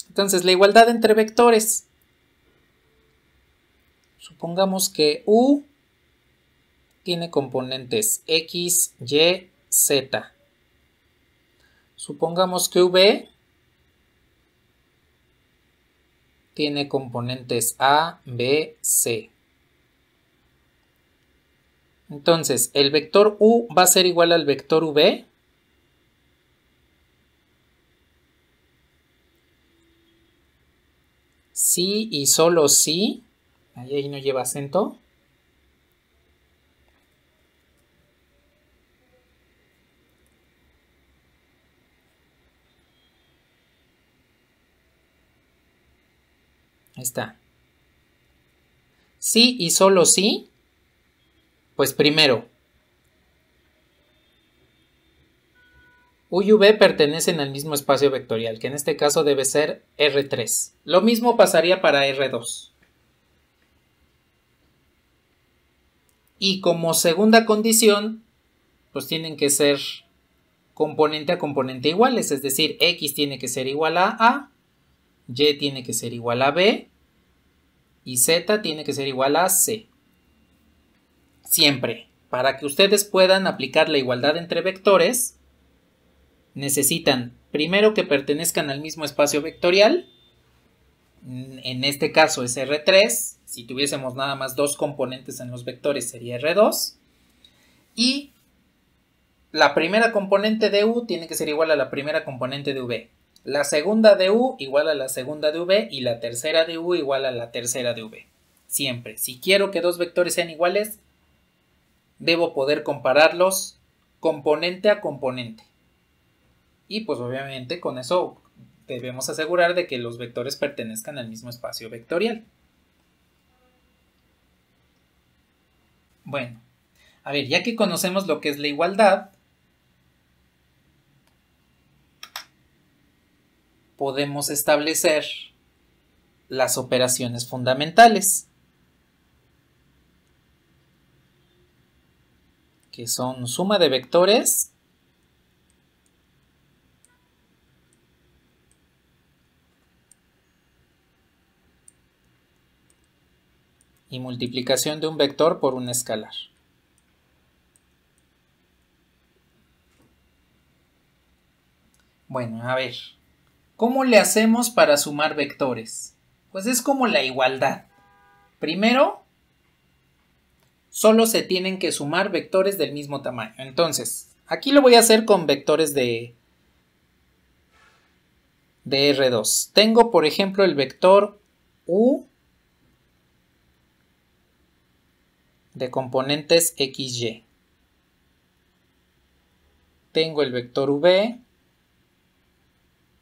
Entonces, la igualdad entre vectores. Supongamos que U tiene componentes X, Y, Z. Supongamos que V tiene componentes A, B, C. Entonces, el vector U va a ser igual al vector V. Sí y solo sí. Ahí, ahí no lleva acento. está. Sí y solo sí. Pues primero, U y V pertenecen al mismo espacio vectorial, que en este caso debe ser R3. Lo mismo pasaría para R2. Y como segunda condición, pues tienen que ser componente a componente iguales, es decir, X tiene que ser igual a A, Y tiene que ser igual a B, y Z tiene que ser igual a C. Siempre, para que ustedes puedan aplicar la igualdad entre vectores, necesitan primero que pertenezcan al mismo espacio vectorial, en este caso es R3, si tuviésemos nada más dos componentes en los vectores sería R2, y la primera componente de U tiene que ser igual a la primera componente de V. La segunda de U igual a la segunda de V y la tercera de U igual a la tercera de V. Siempre, si quiero que dos vectores sean iguales, debo poder compararlos componente a componente. Y pues obviamente con eso debemos asegurar de que los vectores pertenezcan al mismo espacio vectorial. Bueno, a ver, ya que conocemos lo que es la igualdad, podemos establecer las operaciones fundamentales, que son suma de vectores y multiplicación de un vector por un escalar. Bueno, a ver. ¿Cómo le hacemos para sumar vectores? Pues es como la igualdad. Primero, solo se tienen que sumar vectores del mismo tamaño. Entonces, aquí lo voy a hacer con vectores de, de R2. Tengo, por ejemplo, el vector U de componentes XY. Tengo el vector V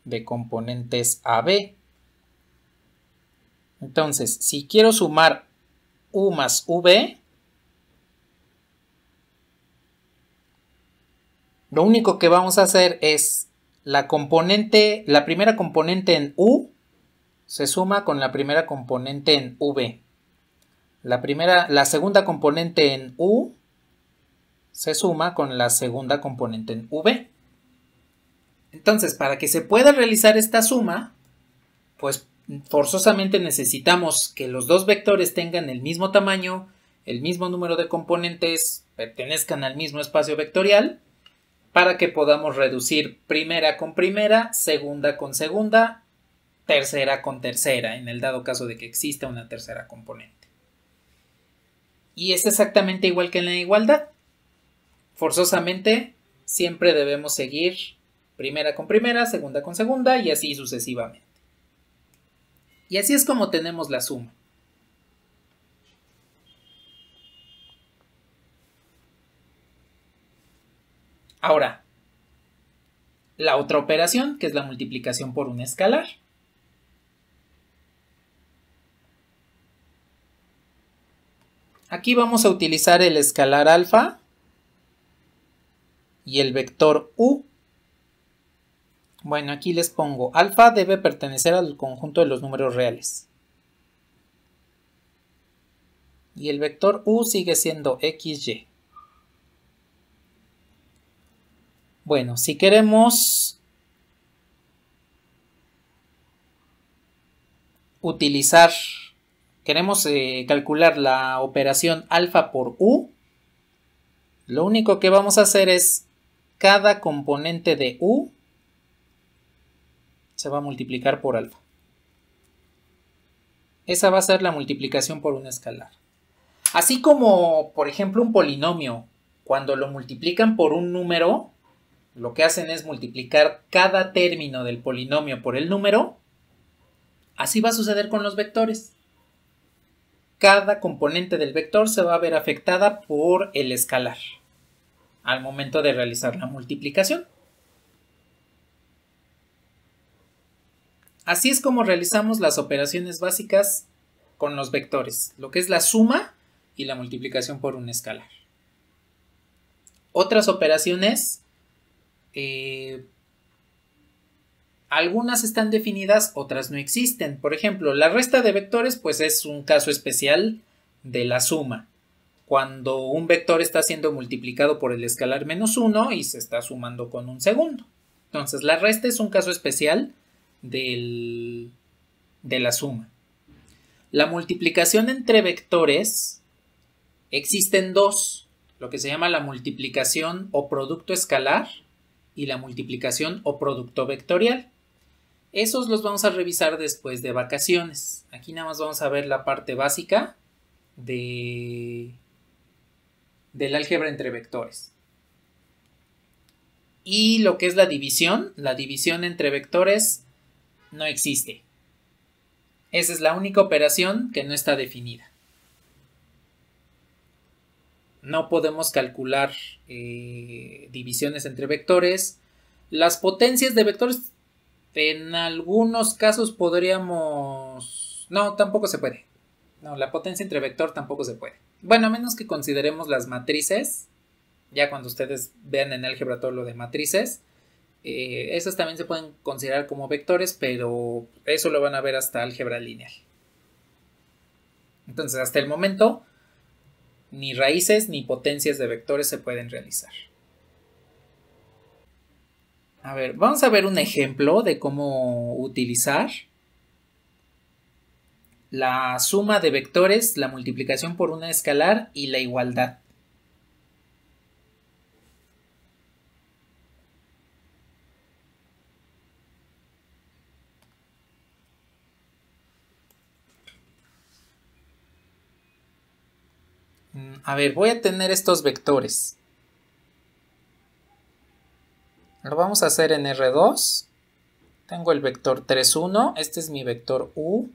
de componentes AB. Entonces, si quiero sumar U más V, lo único que vamos a hacer es la componente, la primera componente en U se suma con la primera componente en V. La, primera, la segunda componente en U se suma con la segunda componente en V. Entonces, para que se pueda realizar esta suma, pues forzosamente necesitamos que los dos vectores tengan el mismo tamaño, el mismo número de componentes, pertenezcan al mismo espacio vectorial, para que podamos reducir primera con primera, segunda con segunda, tercera con tercera, en el dado caso de que exista una tercera componente. Y es exactamente igual que en la igualdad. Forzosamente, siempre debemos seguir primera con primera, segunda con segunda y así sucesivamente. Y así es como tenemos la suma. Ahora, la otra operación, que es la multiplicación por un escalar. Aquí vamos a utilizar el escalar alfa y el vector u bueno, aquí les pongo, alfa debe pertenecer al conjunto de los números reales. Y el vector u sigue siendo xy. Bueno, si queremos utilizar, queremos eh, calcular la operación alfa por u, lo único que vamos a hacer es cada componente de u se va a multiplicar por alfa. Esa va a ser la multiplicación por un escalar. Así como, por ejemplo, un polinomio, cuando lo multiplican por un número, lo que hacen es multiplicar cada término del polinomio por el número, así va a suceder con los vectores. Cada componente del vector se va a ver afectada por el escalar al momento de realizar la multiplicación. Así es como realizamos las operaciones básicas con los vectores, lo que es la suma y la multiplicación por un escalar. Otras operaciones, eh, algunas están definidas, otras no existen. Por ejemplo, la resta de vectores pues es un caso especial de la suma. Cuando un vector está siendo multiplicado por el escalar menos 1 y se está sumando con un segundo. Entonces, la resta es un caso especial de la suma. La multiplicación entre vectores existen dos, lo que se llama la multiplicación o producto escalar y la multiplicación o producto vectorial. Esos los vamos a revisar después de vacaciones. Aquí nada más vamos a ver la parte básica de, del álgebra entre vectores. Y lo que es la división, la división entre vectores no existe. Esa es la única operación que no está definida. No podemos calcular eh, divisiones entre vectores. Las potencias de vectores en algunos casos podríamos... No, tampoco se puede. No, la potencia entre vector tampoco se puede. Bueno, a menos que consideremos las matrices. Ya cuando ustedes vean en álgebra todo lo de matrices. Eh, esas también se pueden considerar como vectores, pero eso lo van a ver hasta álgebra lineal. Entonces, hasta el momento, ni raíces ni potencias de vectores se pueden realizar. A ver, vamos a ver un ejemplo de cómo utilizar la suma de vectores, la multiplicación por una escalar y la igualdad. a ver, voy a tener estos vectores. Lo vamos a hacer en R2. Tengo el vector 3, 1. Este es mi vector U.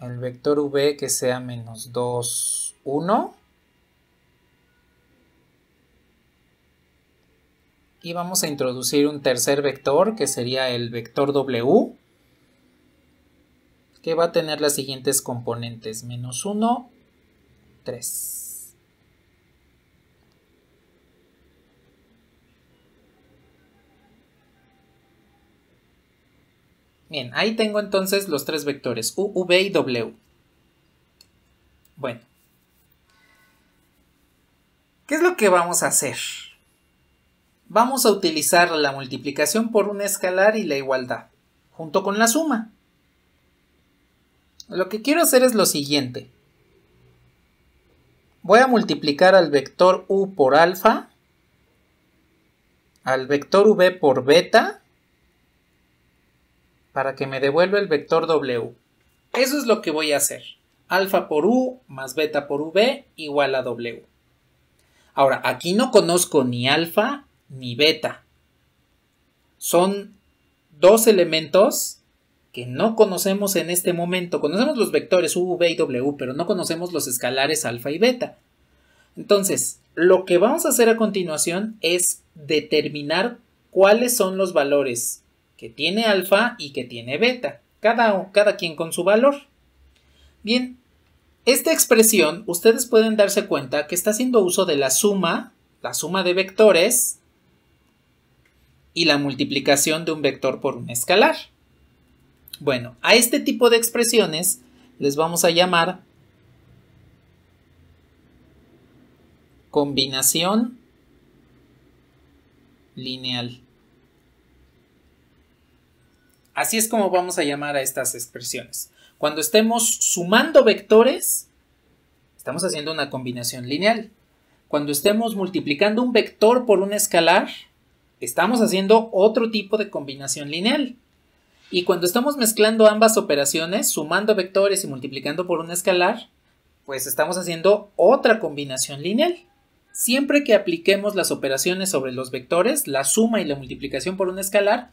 El vector V que sea menos 2, 1. Y vamos a introducir un tercer vector que sería el vector W que va a tener las siguientes componentes. Menos 1, 3. Bien, ahí tengo entonces los tres vectores, U, V y W. Bueno. ¿Qué es lo que vamos a hacer? Vamos a utilizar la multiplicación por un escalar y la igualdad, junto con la suma. Lo que quiero hacer es lo siguiente. Voy a multiplicar al vector u por alfa, al vector v por beta, para que me devuelva el vector w. Eso es lo que voy a hacer. Alfa por u más beta por v igual a w. Ahora, aquí no conozco ni alfa ni beta. Son dos elementos que no conocemos en este momento. Conocemos los vectores U, V y W, pero no conocemos los escalares alfa y beta. Entonces, lo que vamos a hacer a continuación es determinar cuáles son los valores que tiene alfa y que tiene beta, cada, cada quien con su valor. Bien, esta expresión ustedes pueden darse cuenta que está haciendo uso de la suma, la suma de vectores y la multiplicación de un vector por un escalar. Bueno, a este tipo de expresiones les vamos a llamar combinación lineal. Así es como vamos a llamar a estas expresiones. Cuando estemos sumando vectores, estamos haciendo una combinación lineal. Cuando estemos multiplicando un vector por un escalar, estamos haciendo otro tipo de combinación lineal. Y cuando estamos mezclando ambas operaciones, sumando vectores y multiplicando por un escalar, pues estamos haciendo otra combinación lineal. Siempre que apliquemos las operaciones sobre los vectores, la suma y la multiplicación por un escalar,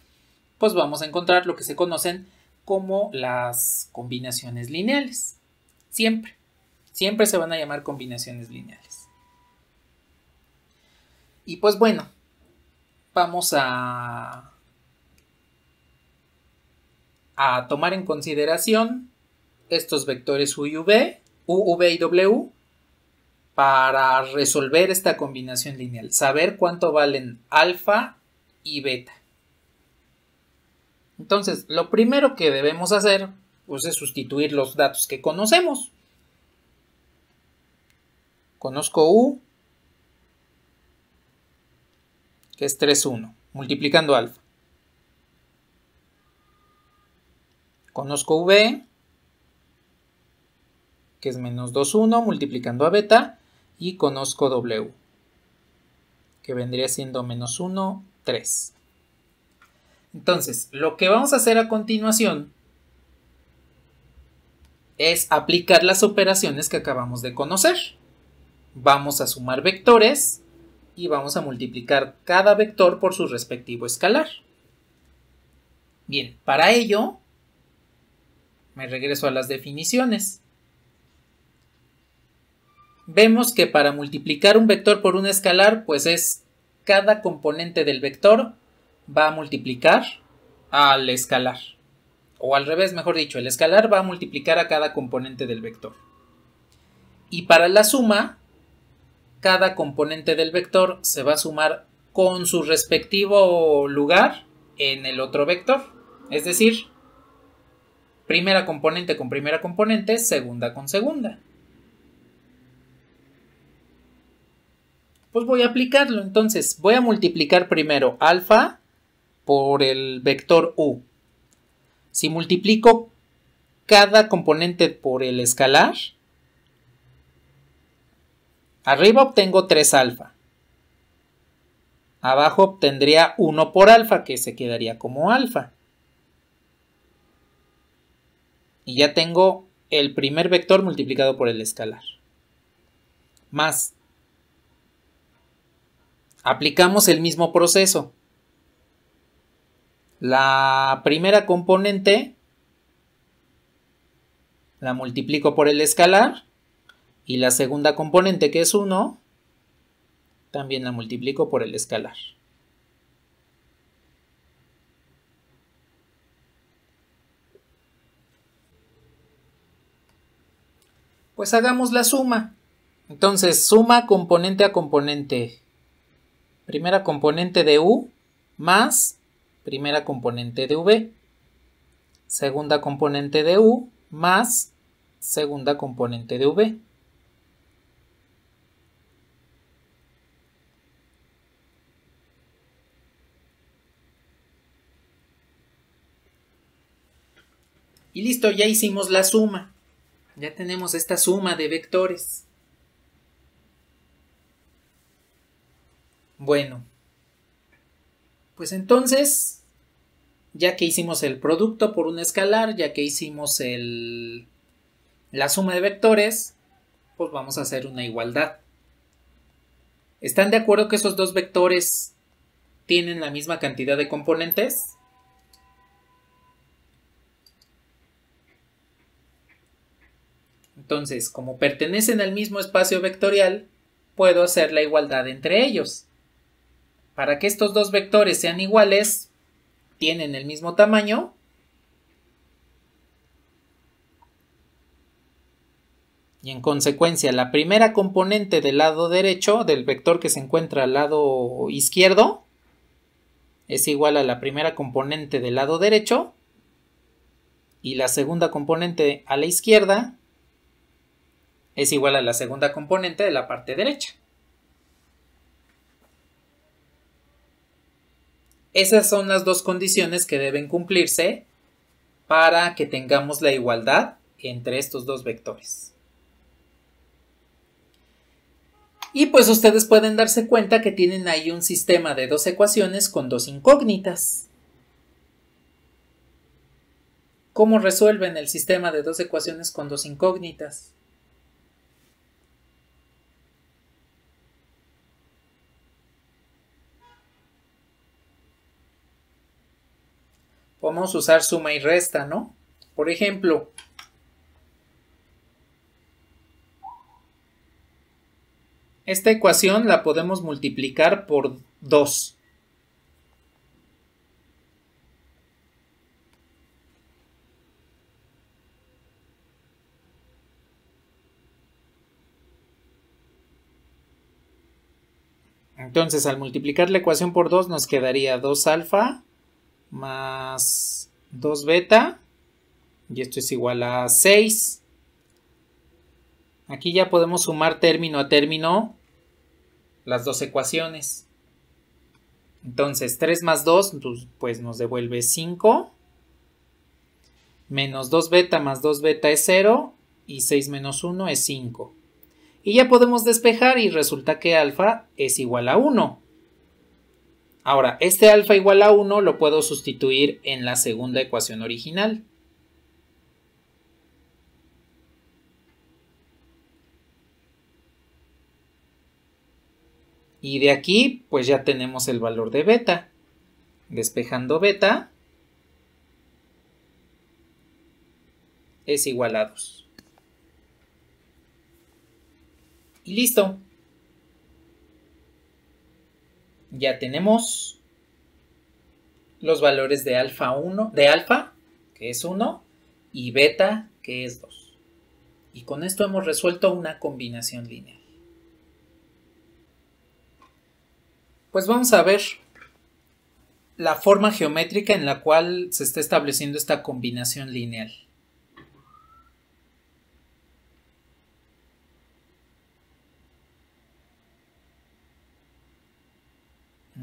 pues vamos a encontrar lo que se conocen como las combinaciones lineales. Siempre. Siempre se van a llamar combinaciones lineales. Y pues bueno, vamos a a tomar en consideración estos vectores U y V, U, V y W, para resolver esta combinación lineal, saber cuánto valen alfa y beta. Entonces, lo primero que debemos hacer pues, es sustituir los datos que conocemos. Conozco U, que es 3, 1, multiplicando alfa. Conozco V, que es menos 2, 1, multiplicando a beta, y conozco W, que vendría siendo menos 1, 3. Entonces, lo que vamos a hacer a continuación es aplicar las operaciones que acabamos de conocer. Vamos a sumar vectores y vamos a multiplicar cada vector por su respectivo escalar. Bien, para ello me regreso a las definiciones. Vemos que para multiplicar un vector por un escalar, pues es cada componente del vector va a multiplicar al escalar. O al revés, mejor dicho, el escalar va a multiplicar a cada componente del vector. Y para la suma, cada componente del vector se va a sumar con su respectivo lugar en el otro vector. Es decir, primera componente con primera componente, segunda con segunda. Pues voy a aplicarlo, entonces voy a multiplicar primero alfa por el vector u. Si multiplico cada componente por el escalar, arriba obtengo 3 alfa. Abajo obtendría 1 por alfa, que se quedaría como alfa. y ya tengo el primer vector multiplicado por el escalar. Más. Aplicamos el mismo proceso. La primera componente la multiplico por el escalar y la segunda componente que es 1 también la multiplico por el escalar. Pues hagamos la suma. Entonces, suma componente a componente. Primera componente de U más primera componente de V. Segunda componente de U más segunda componente de V. Y listo, ya hicimos la suma. Ya tenemos esta suma de vectores. Bueno, pues entonces, ya que hicimos el producto por un escalar, ya que hicimos la suma de vectores, pues vamos a hacer una igualdad. ¿Están de acuerdo que esos dos vectores tienen la misma cantidad de componentes? Entonces, como pertenecen al mismo espacio vectorial, puedo hacer la igualdad entre ellos. Para que estos dos vectores sean iguales, tienen el mismo tamaño, y en consecuencia la primera componente del lado derecho del vector que se encuentra al lado izquierdo es igual a la primera componente del lado derecho y la segunda componente a la izquierda es igual a la segunda componente de la parte derecha. Esas son las dos condiciones que deben cumplirse para que tengamos la igualdad entre estos dos vectores. Y pues ustedes pueden darse cuenta que tienen ahí un sistema de dos ecuaciones con dos incógnitas. ¿Cómo resuelven el sistema de dos ecuaciones con dos incógnitas? podemos usar suma y resta, ¿no? Por ejemplo, esta ecuación la podemos multiplicar por 2. Entonces, al multiplicar la ecuación por 2 nos quedaría 2 alfa más 2 beta. Y esto es igual a 6. Aquí ya podemos sumar término a término las dos ecuaciones. Entonces 3 más 2 pues nos devuelve 5. Menos 2 beta más 2 beta es 0 y 6 menos 1 es 5. Y ya podemos despejar y resulta que alfa es igual a 1. Ahora, este alfa igual a 1 lo puedo sustituir en la segunda ecuación original. Y de aquí, pues ya tenemos el valor de beta. Despejando beta es igual a 2. Y listo ya tenemos los valores de alfa de alfa, que es 1, y beta, que es 2. Y con esto hemos resuelto una combinación lineal. Pues vamos a ver la forma geométrica en la cual se está estableciendo esta combinación lineal.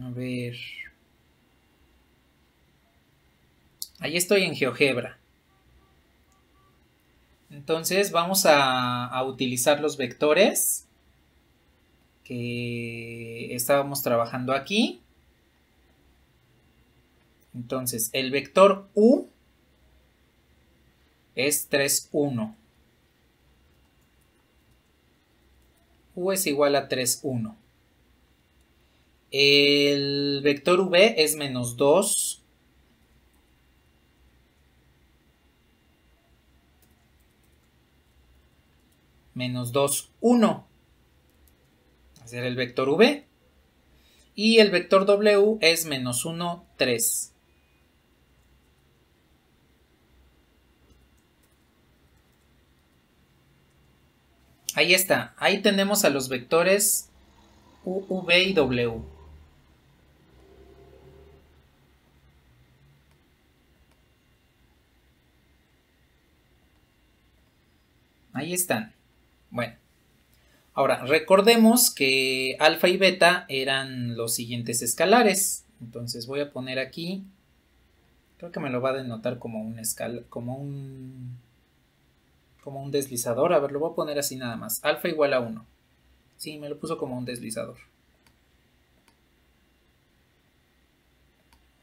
A ver. Ahí estoy en GeoGebra. Entonces vamos a, a, utilizar los vectores que estábamos trabajando aquí. Entonces el vector U es 3, 1. U es igual a 3, 1. El vector V es menos 2. Menos 2, 1. Hacer el vector V. Y el vector W es menos 1, 3. Ahí está. Ahí tenemos a los vectores U, V y W. Ahí están. Bueno. Ahora, recordemos que alfa y beta eran los siguientes escalares. Entonces voy a poner aquí. Creo que me lo va a denotar como un escala, como un como un deslizador. A ver, lo voy a poner así nada más. Alfa igual a 1. Sí, me lo puso como un deslizador.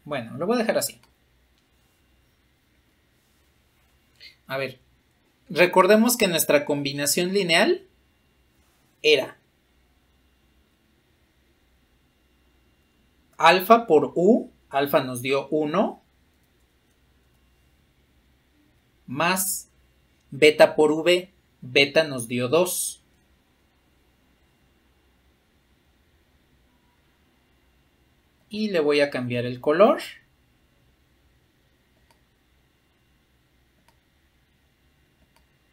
Bueno, lo voy a dejar así. A ver, Recordemos que nuestra combinación lineal era alfa por u, alfa nos dio 1, más beta por v, beta nos dio 2. Y le voy a cambiar el color.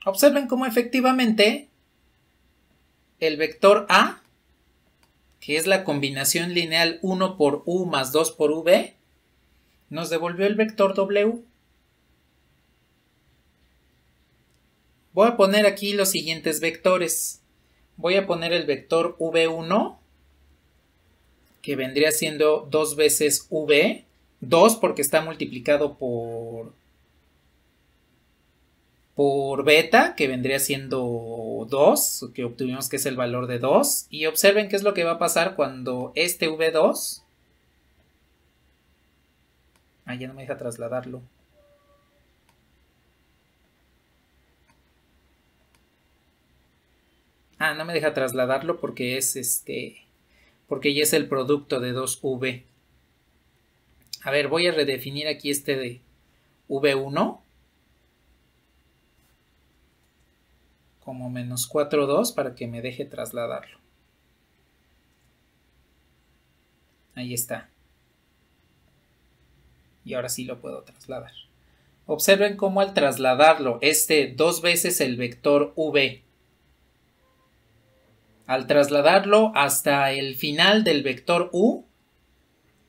Observen cómo efectivamente el vector A, que es la combinación lineal 1 por U más 2 por V, nos devolvió el vector W. Voy a poner aquí los siguientes vectores. Voy a poner el vector V1, que vendría siendo 2 veces V, 2 porque está multiplicado por por beta, que vendría siendo 2, que obtuvimos que es el valor de 2. Y observen qué es lo que va a pasar cuando este V2... Ah, ya no me deja trasladarlo. Ah, no me deja trasladarlo porque es este... Porque ya es el producto de 2V. A ver, voy a redefinir aquí este de V1 como menos 2, para que me deje trasladarlo. Ahí está. Y ahora sí lo puedo trasladar. Observen cómo al trasladarlo, este dos veces el vector v, al trasladarlo hasta el final del vector u,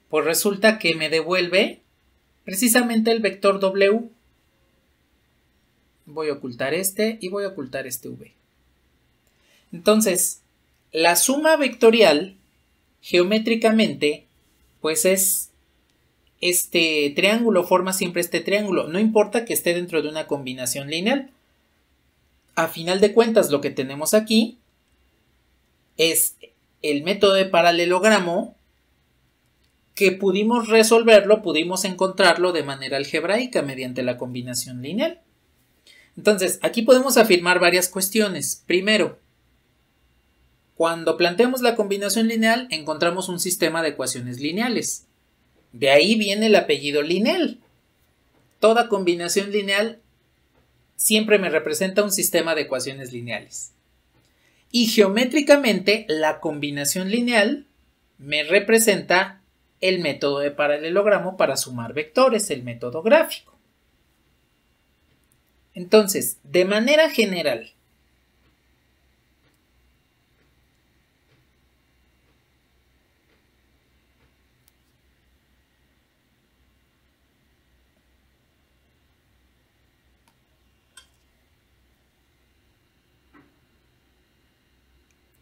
pues resulta que me devuelve precisamente el vector w voy a ocultar este y voy a ocultar este V. Entonces, la suma vectorial geométricamente, pues es este triángulo, forma siempre este triángulo, no importa que esté dentro de una combinación lineal. A final de cuentas, lo que tenemos aquí es el método de paralelogramo que pudimos resolverlo, pudimos encontrarlo de manera algebraica mediante la combinación lineal. Entonces, aquí podemos afirmar varias cuestiones. Primero, cuando planteamos la combinación lineal, encontramos un sistema de ecuaciones lineales. De ahí viene el apellido lineal. Toda combinación lineal siempre me representa un sistema de ecuaciones lineales. Y geométricamente, la combinación lineal me representa el método de paralelogramo para sumar vectores, el método gráfico. Entonces, de manera general,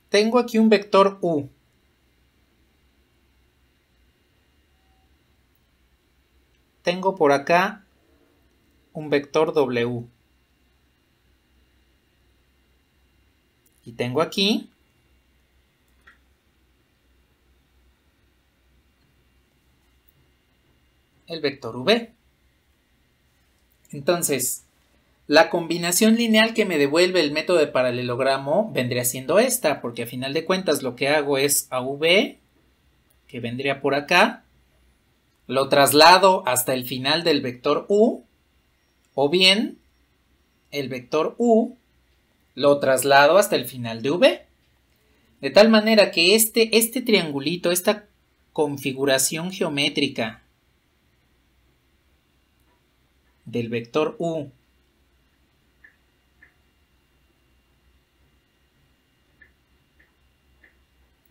tengo aquí un vector U. Tengo por acá un vector W. Y tengo aquí el vector v. Entonces, la combinación lineal que me devuelve el método de paralelogramo vendría siendo esta, porque a final de cuentas lo que hago es a v, que vendría por acá, lo traslado hasta el final del vector u, o bien el vector u lo traslado hasta el final de V. De tal manera que este, este triangulito, esta configuración geométrica del vector U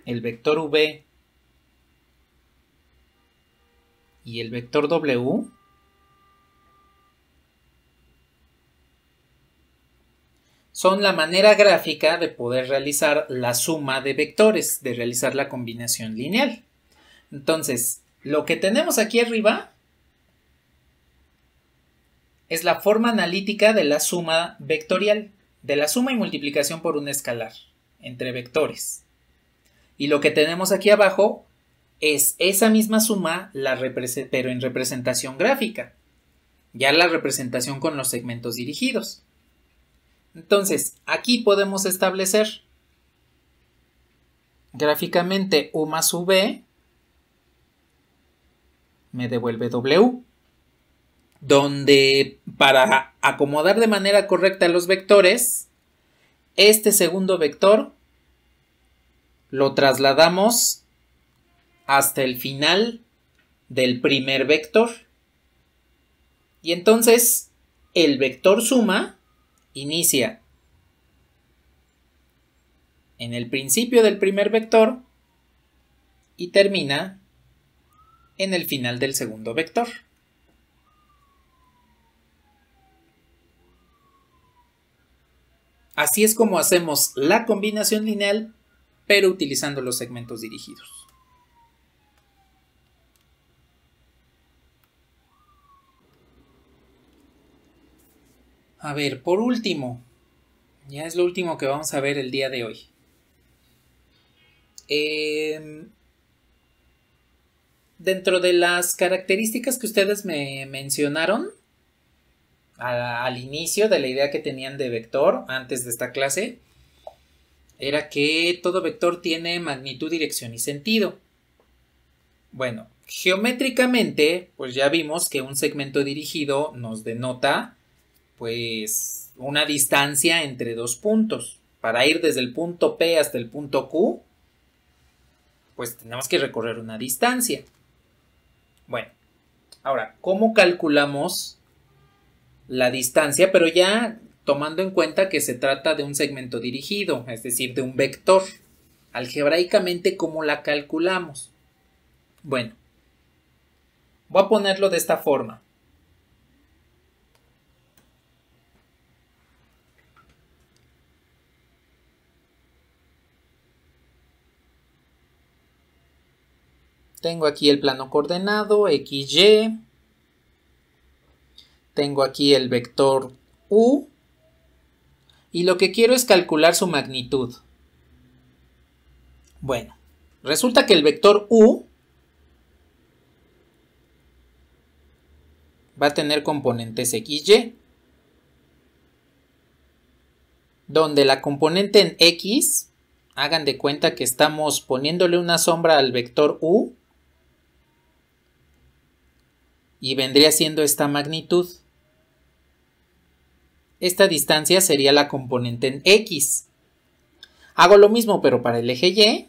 el vector V y el vector W son la manera gráfica de poder realizar la suma de vectores, de realizar la combinación lineal. Entonces, lo que tenemos aquí arriba es la forma analítica de la suma vectorial, de la suma y multiplicación por un escalar entre vectores. Y lo que tenemos aquí abajo es esa misma suma, pero en representación gráfica, ya la representación con los segmentos dirigidos. Entonces, aquí podemos establecer gráficamente U más V me devuelve W, donde para acomodar de manera correcta los vectores, este segundo vector lo trasladamos hasta el final del primer vector. Y entonces el vector suma inicia en el principio del primer vector y termina en el final del segundo vector. Así es como hacemos la combinación lineal, pero utilizando los segmentos dirigidos. A ver, por último, ya es lo último que vamos a ver el día de hoy. Em, dentro de las características que ustedes me mencionaron al inicio de la idea que tenían de vector antes de esta clase, era que todo vector tiene magnitud, dirección y sentido. Bueno, geométricamente, pues ya vimos que un segmento dirigido nos denota pues una distancia entre dos puntos. Para ir desde el punto P hasta el punto Q, pues tenemos que recorrer una distancia. Bueno, ahora, ¿cómo calculamos la distancia? Pero ya tomando en cuenta que se trata de un segmento dirigido, es decir, de un vector. Algebraicamente, ¿cómo la calculamos? Bueno, voy a ponerlo de esta forma. Tengo aquí el plano coordenado XY. Tengo aquí el vector U. Y lo que quiero es calcular su magnitud. Bueno, resulta que el vector U va a tener componentes XY. Donde la componente en X, hagan de cuenta que estamos poniéndole una sombra al vector U y vendría siendo esta magnitud. Esta distancia sería la componente en X. Hago lo mismo pero para el eje Y.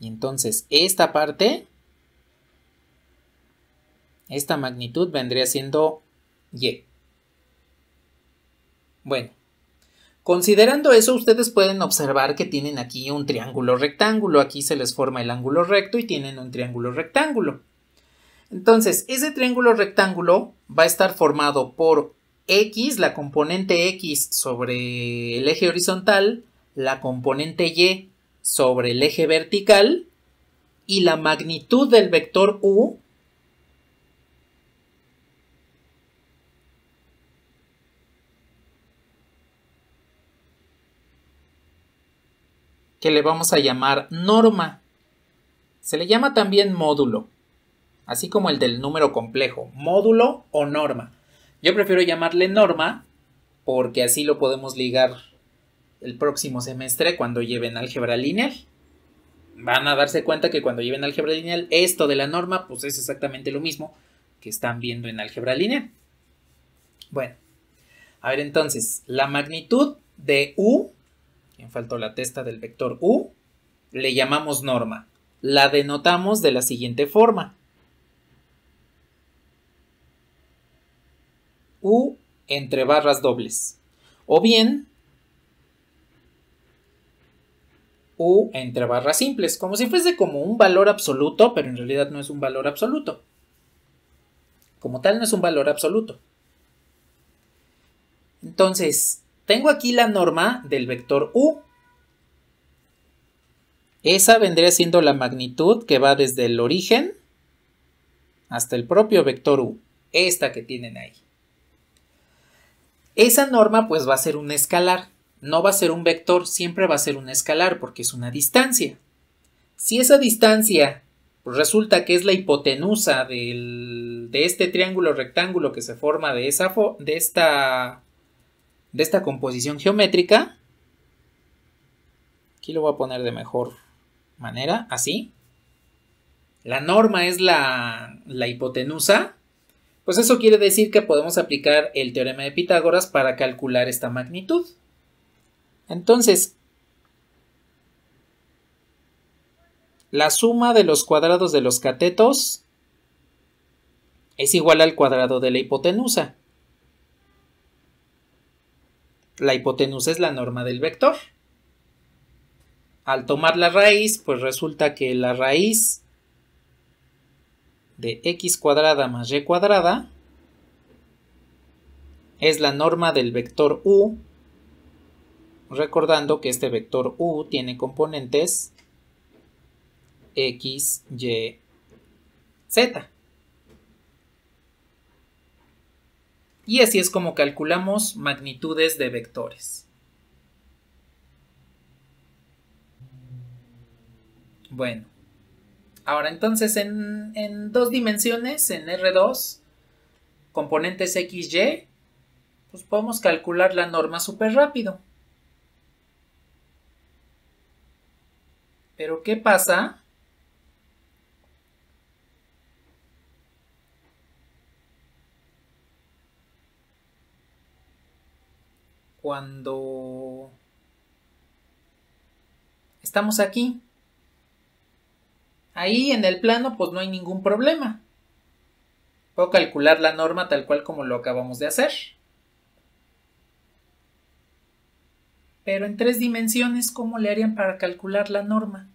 Y entonces esta parte, esta magnitud vendría siendo Y. Bueno, Considerando eso, ustedes pueden observar que tienen aquí un triángulo rectángulo, aquí se les forma el ángulo recto y tienen un triángulo rectángulo. Entonces, ese triángulo rectángulo va a estar formado por X, la componente X sobre el eje horizontal, la componente Y sobre el eje vertical y la magnitud del vector U que le vamos a llamar norma. Se le llama también módulo, así como el del número complejo, módulo o norma. Yo prefiero llamarle norma porque así lo podemos ligar el próximo semestre cuando lleven álgebra lineal. Van a darse cuenta que cuando lleven álgebra lineal, esto de la norma, pues es exactamente lo mismo que están viendo en álgebra lineal. Bueno, a ver entonces, la magnitud de U en faltó la testa del vector u, le llamamos norma. La denotamos de la siguiente forma. u entre barras dobles. O bien u entre barras simples, como si fuese como un valor absoluto, pero en realidad no es un valor absoluto. Como tal no es un valor absoluto. Entonces, tengo aquí la norma del vector U. Esa vendría siendo la magnitud que va desde el origen hasta el propio vector U, esta que tienen ahí. Esa norma pues va a ser un escalar, no va a ser un vector, siempre va a ser un escalar porque es una distancia. Si esa distancia pues, resulta que es la hipotenusa de este triángulo rectángulo que se forma de, esa de esta de esta composición geométrica, aquí lo voy a poner de mejor manera, así, la norma es la, hipotenusa, pues eso quiere decir que podemos aplicar el teorema de Pitágoras para calcular esta magnitud. Entonces, la suma de los cuadrados de los catetos es igual al cuadrado de la hipotenusa la hipotenusa es la norma del vector. Al tomar la raíz, pues resulta que la raíz de x cuadrada más y cuadrada es la norma del vector u, recordando que este vector u tiene componentes x, y, z. Y así es como calculamos magnitudes de vectores. Bueno, ahora entonces en, dos dimensiones, en R2, componentes XY, pues podemos calcular la norma súper rápido. Pero ¿qué pasa cuando estamos aquí. Ahí en el plano pues no hay ningún problema. Puedo calcular la norma tal cual como lo acabamos de hacer. Pero en tres dimensiones, ¿cómo le harían para calcular la norma?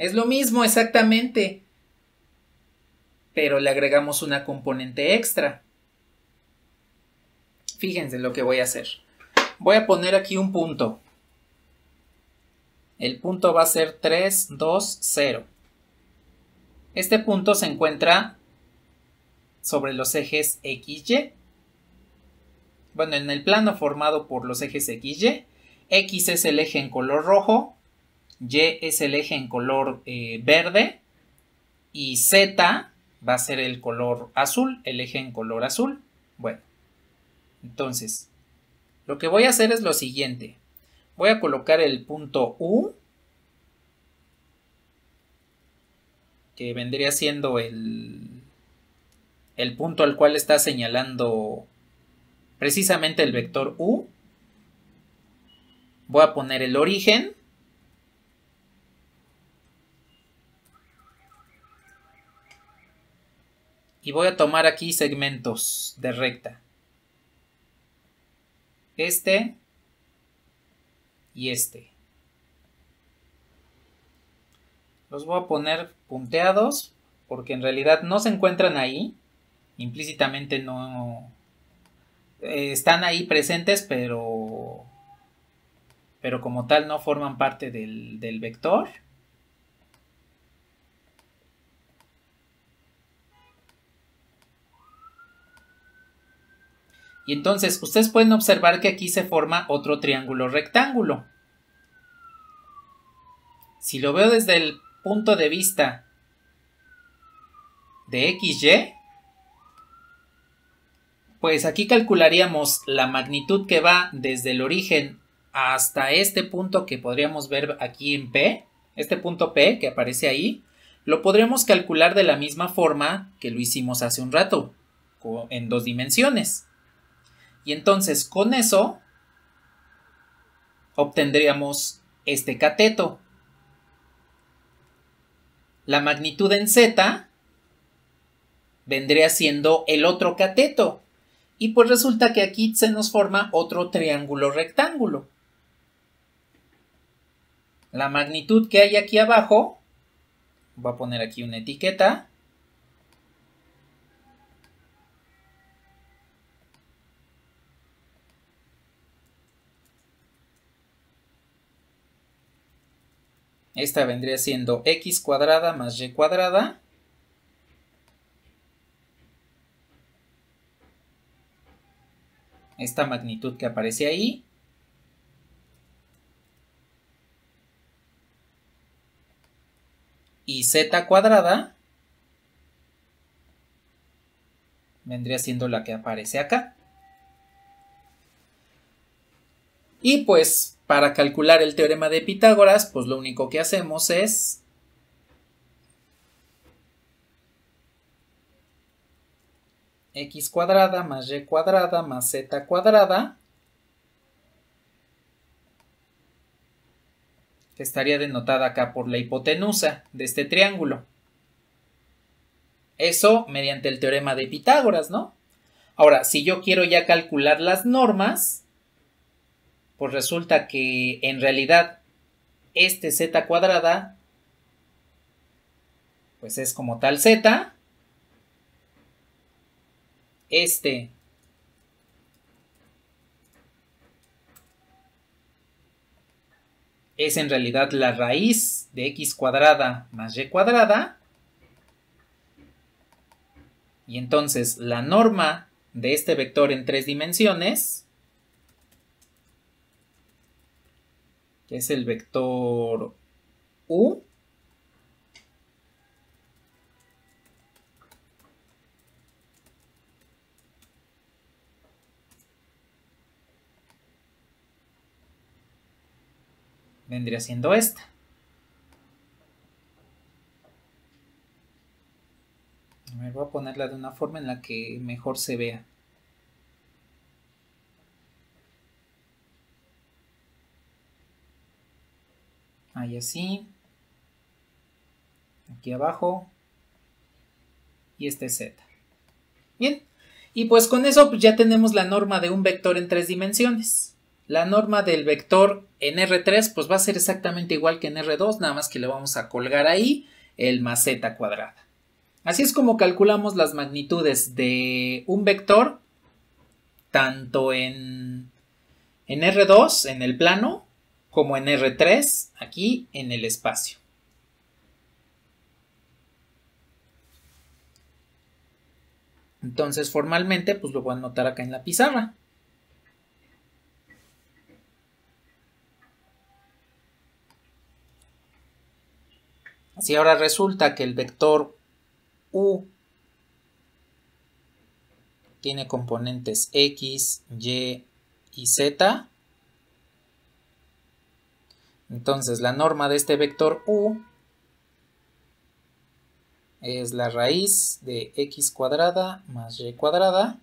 Es lo mismo exactamente, pero le agregamos una componente extra. Fíjense lo que voy a hacer. Voy a poner aquí un punto. El punto va a ser 3, 2, 0. Este punto se encuentra sobre los ejes XY. Bueno, en el plano formado por los ejes XY. X es el eje en color rojo y es el eje en color eh, verde y Z va a ser el color azul, el eje en color azul. Bueno, entonces, lo que voy a hacer es lo siguiente. Voy a colocar el punto U, que vendría siendo el, el punto al cual está señalando precisamente el vector U. Voy a poner el origen y voy a tomar aquí segmentos de recta. Este y este. Los voy a poner punteados porque en realidad no se encuentran ahí. Implícitamente no... Eh, están ahí presentes pero... Pero como tal no forman parte del, del vector. Y entonces ustedes pueden observar que aquí se forma otro triángulo rectángulo. Si lo veo desde el punto de vista de XY, pues aquí calcularíamos la magnitud que va desde el origen hasta este punto que podríamos ver aquí en P, este punto P que aparece ahí, lo podríamos calcular de la misma forma que lo hicimos hace un rato, en dos dimensiones. Y entonces con eso obtendríamos este cateto. La magnitud en Z vendría siendo el otro cateto. Y pues resulta que aquí se nos forma otro triángulo rectángulo. La magnitud que hay aquí abajo, voy a poner aquí una etiqueta, Esta vendría siendo x cuadrada más y cuadrada. Esta magnitud que aparece ahí. Y z cuadrada vendría siendo la que aparece acá. Y pues para calcular el teorema de Pitágoras, pues lo único que hacemos es x cuadrada más y cuadrada más z cuadrada, que estaría denotada acá por la hipotenusa de este triángulo. Eso mediante el teorema de Pitágoras, ¿no? Ahora, si yo quiero ya calcular las normas, pues resulta que en realidad este z cuadrada, pues es como tal z, este es en realidad la raíz de x cuadrada más y cuadrada, y entonces la norma de este vector en tres dimensiones que es el vector U. Vendría siendo esta. me voy a ponerla de una forma en la que mejor se vea. Ahí así. Aquí abajo. Y este Z. Bien. Y pues con eso pues, ya tenemos la norma de un vector en tres dimensiones. La norma del vector en R3 pues va a ser exactamente igual que en R2, nada más que le vamos a colgar ahí el más z cuadrada. Así es como calculamos las magnitudes de un vector, tanto en, en R2, en el plano, como en R3, aquí en el espacio. Entonces formalmente pues lo voy a anotar acá en la pizarra. Así ahora resulta que el vector U tiene componentes X, Y y Z, entonces la norma de este vector u es la raíz de x cuadrada más y cuadrada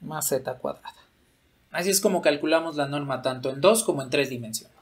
más z cuadrada. Así es como calculamos la norma tanto en dos como en tres dimensiones.